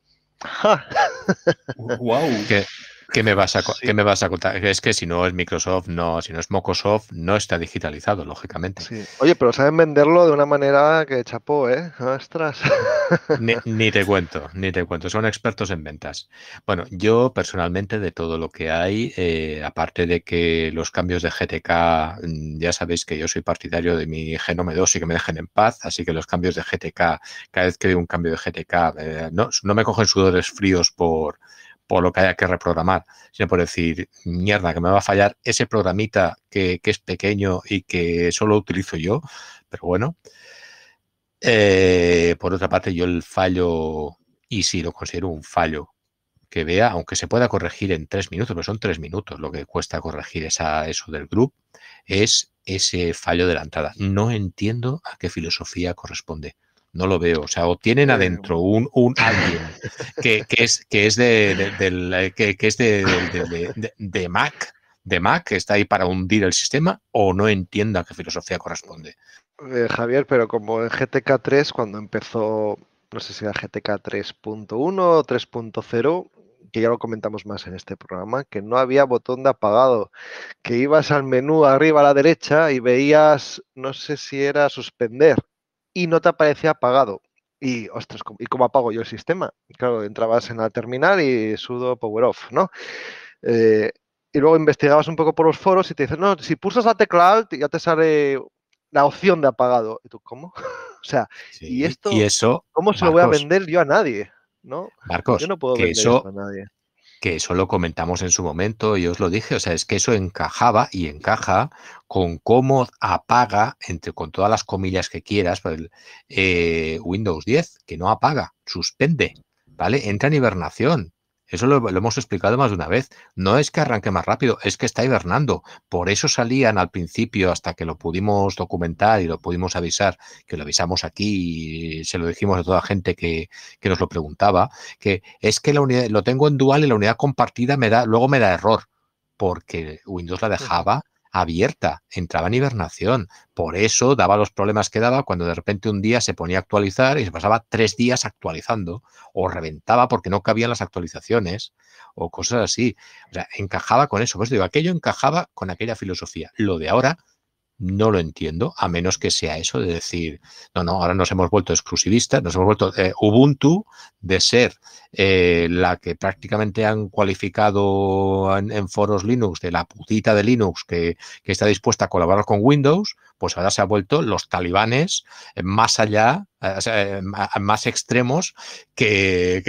¡Wow! ¿Qué? ¿Qué me vas a, me vas a contar? Es que si no es Microsoft, no, si no es Mocosoft, no está digitalizado, lógicamente. Oye, pero saben venderlo de una manera que chapó, ¿eh? Ostras. Ni, te cuento, ni te cuento. Son expertos en ventas. Bueno, yo personalmente de todo lo que hay, eh, aparte de que los cambios de GTK, mm, ya sabéis que yo soy partidario de mi Genome 2 y que me dejen en paz, así que los cambios de GTK, cada vez que veo un cambio de GTK, eh, no, no me cogen sudores fríos por por lo que haya que reprogramar, sino por decir, mierda, que me va a fallar ese programita que, es pequeño y que solo utilizo yo, pero bueno. Eh, por otra parte, yo el fallo, y si lo considero un fallo que vea, aunque se pueda corregir en tres minutos, pero son tres minutos lo que cuesta corregir esa, eso del group, es ese fallo de la entrada. No entiendo a qué filosofía corresponde no lo veo. O sea, o tienen adentro un, alguien que, es, de, Mac, Mac, que está ahí para hundir el sistema, o no entienda qué filosofía corresponde. Eh, Javier, pero como en GTK 3, cuando empezó, no sé si era GTK 3.1 o 3.0, que ya lo comentamos más en este programa, que no había botón de apagado, que ibas al menú arriba a la derecha y veías, no sé si era suspender, y no te aparecía apagado. Y, ostras, ¿y cómo apago yo el sistema? Claro, entrabas en la terminal y sudo power off, ¿no? Eh, y luego investigabas un poco por los foros y te dicen, no, si pulsas la tecla alt ya te sale la opción de apagado. Y tú, ¿cómo? o sea, ¿y esto y eso, cómo se lo voy a vender yo a nadie? ¿no? Marcos, yo no puedo vender a nadie que eso lo comentamos en su momento y os lo dije, o sea, es que eso encajaba y encaja con cómo apaga, entre con todas las comillas que quieras, pues, eh, Windows 10, que no apaga, suspende, ¿vale? Entra en hibernación. Eso lo, hemos explicado más de una vez. No es que arranque más rápido, es que está hibernando. Por eso salían al principio, hasta que lo pudimos documentar y lo pudimos avisar, que lo avisamos aquí y se lo dijimos a toda gente que, que nos lo preguntaba, que es que la unidad, lo tengo en dual y la unidad compartida me da, luego me da error, porque Windows la dejaba abierta, entraba en hibernación. Por eso daba los problemas que daba cuando de repente un día se ponía a actualizar y se pasaba tres días actualizando, o reventaba porque no cabían las actualizaciones, o cosas así. O sea, encajaba con eso. Pues digo, aquello encajaba con aquella filosofía. Lo de ahora no lo entiendo, a menos que sea eso de decir, no, no, ahora nos hemos vuelto exclusivistas, nos hemos vuelto eh, Ubuntu de ser eh, la que prácticamente han cualificado en, foros Linux de la putita de Linux que, está dispuesta a colaborar con Windows, pues ahora se ha vuelto los talibanes eh, más allá más extremos que,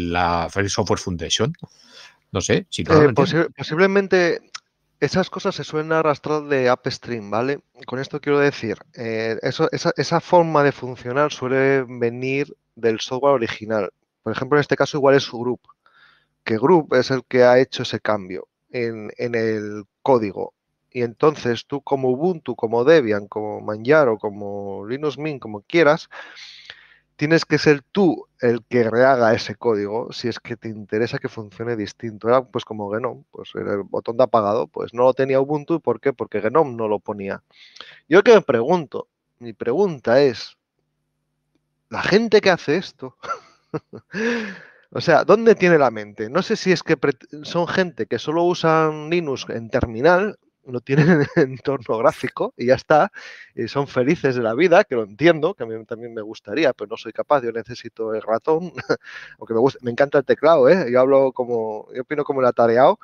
la Free Software Foundation. No sé, si no posiblemente esas cosas se suelen arrastrar de upstream, ¿vale? Con esto quiero decir, eh, esa, forma de funcionar suele venir del software original. Por ejemplo, en este caso igual es su group, que group es el que ha hecho ese cambio en, en el código. Y entonces tú como Ubuntu, como Debian, como Manjaro, como Linux Mint, como quieras, tienes que ser tú el que rehaga ese código si es que te interesa que funcione distinto. Era pues como Gnome, pues el botón de apagado, pues no lo tenía Ubuntu, ¿por qué? Porque Genome no lo ponía. Yo que me pregunto, mi pregunta es, la gente que hace esto, o sea, ¿dónde tiene la mente? No sé si es que son gente que solo usan Linux en terminal no tienen entorno gráfico y ya está, y eh, son felices de la vida, que lo entiendo, que a mí también me gustaría, pero no soy capaz, yo necesito el ratón, aunque me, me encanta el teclado, ¿eh? yo hablo como, yo opino como el atareado,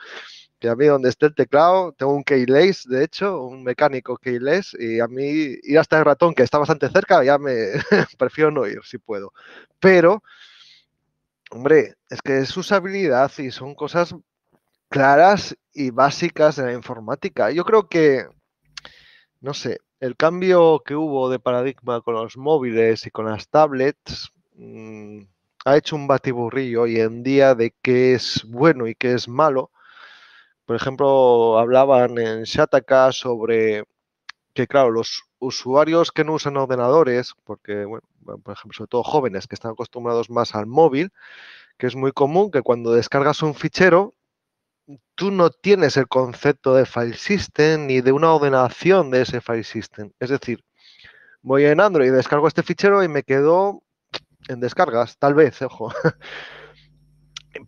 que a mí donde esté el teclado, tengo un Keylace, de hecho, un mecánico keyless, y a mí ir hasta el ratón, que está bastante cerca, ya me prefiero no ir, si puedo, pero... Hombre, es que es usabilidad y son cosas claras y básicas de la informática. Yo creo que, no sé, el cambio que hubo de paradigma con los móviles y con las tablets mm, ha hecho un batiburrillo hoy en día de qué es bueno y qué es malo. Por ejemplo, hablaban en Shataka sobre que, claro, los usuarios que no usan ordenadores, porque, bueno, por ejemplo, sobre todo jóvenes que están acostumbrados más al móvil, que es muy común que cuando descargas un fichero tú no tienes el concepto de file system ni de una ordenación de ese file system. Es decir, voy en Android, descargo este fichero y me quedo en descargas, tal vez, ojo.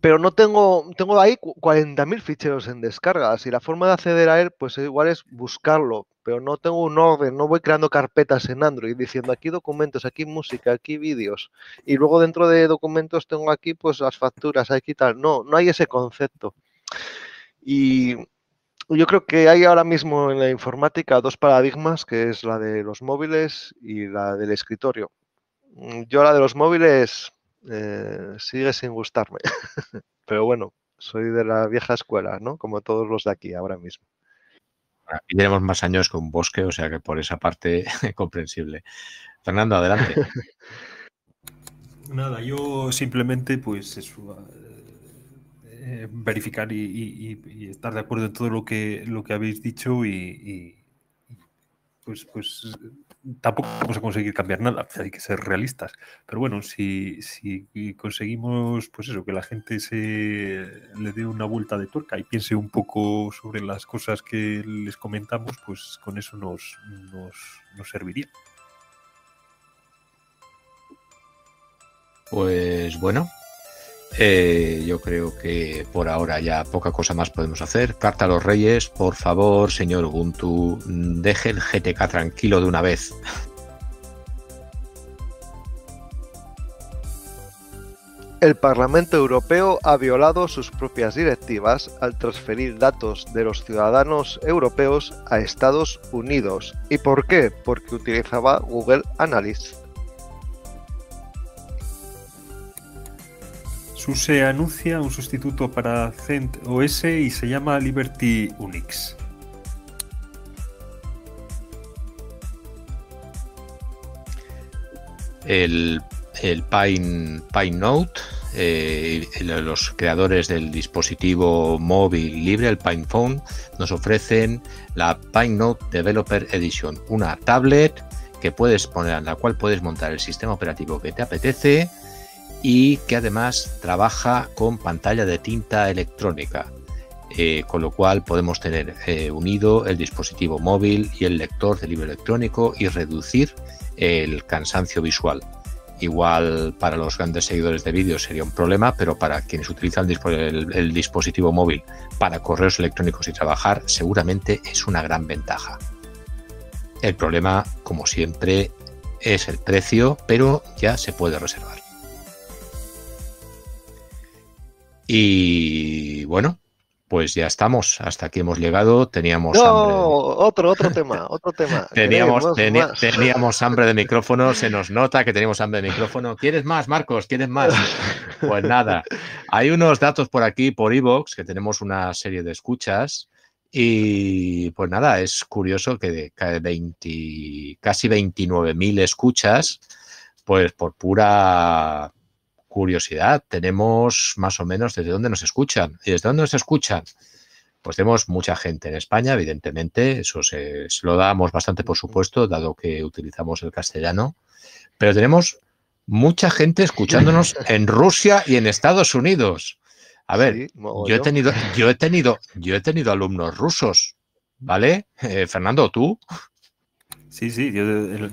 Pero no tengo, tengo ahí 40.000 ficheros en descargas y la forma de acceder a él, pues eh, igual es buscarlo, pero no tengo un orden, no voy creando carpetas en Android diciendo aquí documentos, aquí música, aquí vídeos y luego dentro de documentos tengo aquí pues las facturas, aquí tal. No, no hay ese concepto. Y yo creo que hay ahora mismo en la informática dos paradigmas, que es la de los móviles y la del escritorio. Mm, yo la de los móviles eh, sigue sin gustarme, pero bueno, soy de la vieja escuela, ¿no? Como todos los de aquí ahora mismo. Aquí tenemos más años con Bosque, o sea que por esa parte comprensible. Fernando, adelante. Nada, yo simplemente, pues eso, eh, verificar y, estar de acuerdo en todo lo que, lo que habéis dicho y, y pues, pues tampoco vamos a conseguir cambiar nada, pues, hay que ser realistas. Pero bueno, si, si conseguimos, pues eso, que la gente se le dé una vuelta de tuerca y piense un poco sobre las cosas que les comentamos, pues con eso nos, nos, nos serviría. Pues bueno, eh, yo creo que por ahora ya poca cosa más podemos hacer. Carta a los Reyes, por favor, señor Ubuntu, deje el GTK tranquilo de una vez. El Parlamento Europeo ha violado sus propias directivas al transferir datos de los ciudadanos europeos a Estados Unidos. ¿Y por qué? Porque utilizaba Google Analytics. Se anuncia un sustituto para CentOS y se llama Liberty Unix. El, el Pine, Note, eh, los creadores del dispositivo móvil libre, el Pine Phone, nos ofrecen la Pine Note Developer Edition, una tablet que puedes poner, en la cual puedes montar el sistema operativo que te apetece, y que además trabaja con pantalla de tinta electrónica, eh, con lo cual podemos tener eh, unido el dispositivo móvil y el lector de libro electrónico y reducir el cansancio visual. Igual para los grandes seguidores de vídeo sería un problema, pero para quienes utilizan el dispositivo móvil para correos electrónicos y trabajar, seguramente es una gran ventaja. El problema, como siempre, es el precio, pero ya se puede reservar. Y bueno, pues ya estamos, hasta aquí hemos llegado, teníamos otro, otro tema, otro tema. teníamos, teníamos, hambre de micrófono, se nos nota que teníamos hambre de micrófono. ¿Quieres más, Marcos? ¿Quieres más? pues nada, hay unos datos por aquí, por Evox, que tenemos una serie de escuchas. Y pues nada, es curioso que de casi 29.000 escuchas, pues por pura curiosidad, tenemos más o menos desde dónde nos escuchan. ¿Y desde dónde nos escuchan? Pues tenemos mucha gente en España, evidentemente, eso se, lo damos bastante por supuesto, dado que utilizamos el castellano, pero tenemos mucha gente escuchándonos en Rusia y en Estados Unidos. A ver, yo he tenido, yo he tenido, yo he tenido alumnos rusos, ¿vale? Eh, Fernando, tú, Sí, sí, yo,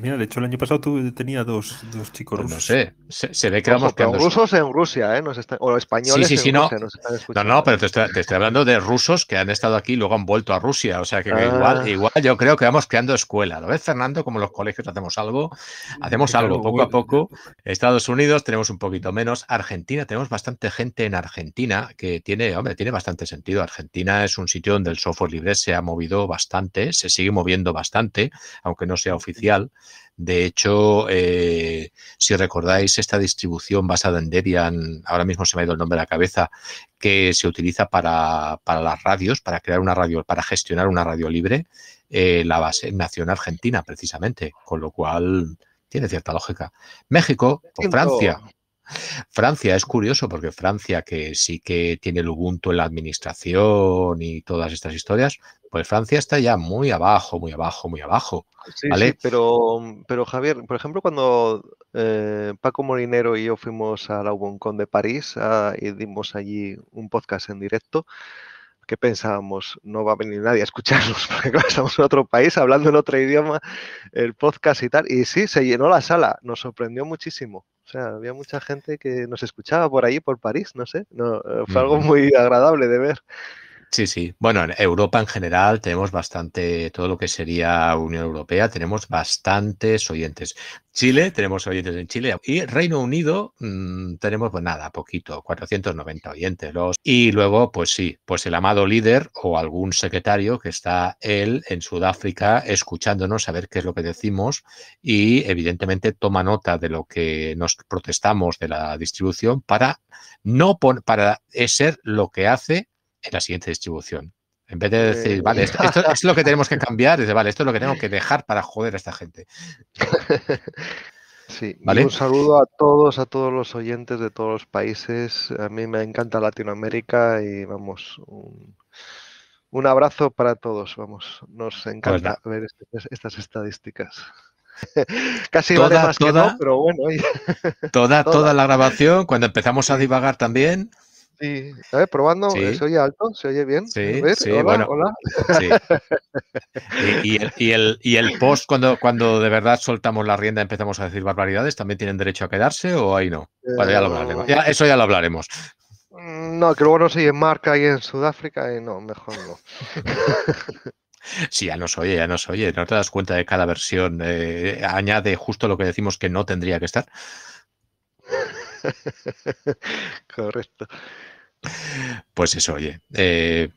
mira, de hecho el año pasado tú tenía dos, dos chicos pues rusos. No sé, se, ve que vamos quedando... Rusos en Rusia, ¿eh? Nos está, o españoles sí, sí, sí, no. No, no, pero te estoy, hablando de rusos que han estado aquí y luego han vuelto a Rusia. O sea que, ah. igual, igual yo creo que vamos creando escuela. ¿Lo ves, Fernando? Como los colegios hacemos algo, hacemos algo poco a poco. Estados Unidos tenemos un poquito menos. Argentina, tenemos bastante gente en Argentina que tiene, hombre, tiene bastante sentido. Argentina es un sitio donde el software libre se ha movido bastante, se sigue moviendo bastante, aunque no sea oficial. De hecho, eh, si recordáis esta distribución basada en Debian, ahora mismo se me ha ido el nombre a la cabeza, que se utiliza para, para las radios, para crear una radio, para gestionar una radio libre, eh, la base nación Argentina, precisamente, con lo cual tiene cierta lógica. México o Francia Francia es curioso porque Francia, que sí que tiene el Ubuntu en la administración y todas estas historias, pues Francia está ya muy abajo, muy abajo, muy abajo. pero, pero Javier, por ejemplo, cuando eh, Paco Molinero y yo fuimos a la de París ah, y dimos allí un podcast en directo, que pensábamos, no va a venir nadie a escucharnos, porque estamos en otro país hablando en otro idioma, el podcast y tal. Y sí, se llenó la sala, nos sorprendió muchísimo. O sea, había mucha gente que nos escuchaba por ahí, por París, no sé. Eh, fue algo muy agradable de ver. Sí, sí. Bueno, en Europa en general tenemos bastante, todo lo que sería Unión Europea, tenemos bastantes oyentes. Chile, tenemos oyentes en Chile. Y Reino Unido, mm, tenemos, pues nada, poquito, 490 oyentes. Los, y luego, pues sí, pues el amado líder o algún secretario que está él en Sudáfrica escuchándonos a ver qué es lo que decimos y evidentemente toma nota de lo que nos protestamos de la distribución para no pon, para eh, ser lo que hace en la siguiente distribución. En vez de decir, vale, esto, eh, es lo que tenemos que cambiar, dice, vale, esto es lo que tengo que dejar para joder a esta gente. Sí, ¿Vale? un saludo a todos, a todos los oyentes de todos los países. A mí me encanta Latinoamérica y vamos, un, abrazo para todos, vamos. Nos pues encanta ver este, estas estadísticas. Casi toda, más que no, pero bueno. toda la grabación, cuando empezamos a divagar también. Sí, a probando, eh, ¿se oye alto? ¿Se oye bien? Sí, bueno. Y, el, post, cuando, cuando de verdad soltamos la rienda, y empezamos a decir barbaridades, ¿también tienen derecho a quedarse o ahí no? Bueno, ya lo hablaremos. Eh, eso ya lo hablaremos. Mm, no, que luego no en marca y en Sudáfrica y eh, no, mejor no. Sí, ya nos oye, ya nos oye. No te das cuenta de cada versión. añade justo lo que decimos que no tendría que estar. Correcto. Pues eso, oye, eh,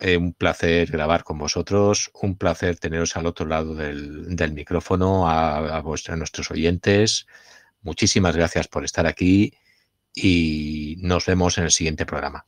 eh, un placer grabar con vosotros, un placer teneros al otro lado del, micrófono, a, a nuestros oyentes. Muchísimas gracias por estar aquí y nos vemos en el siguiente programa.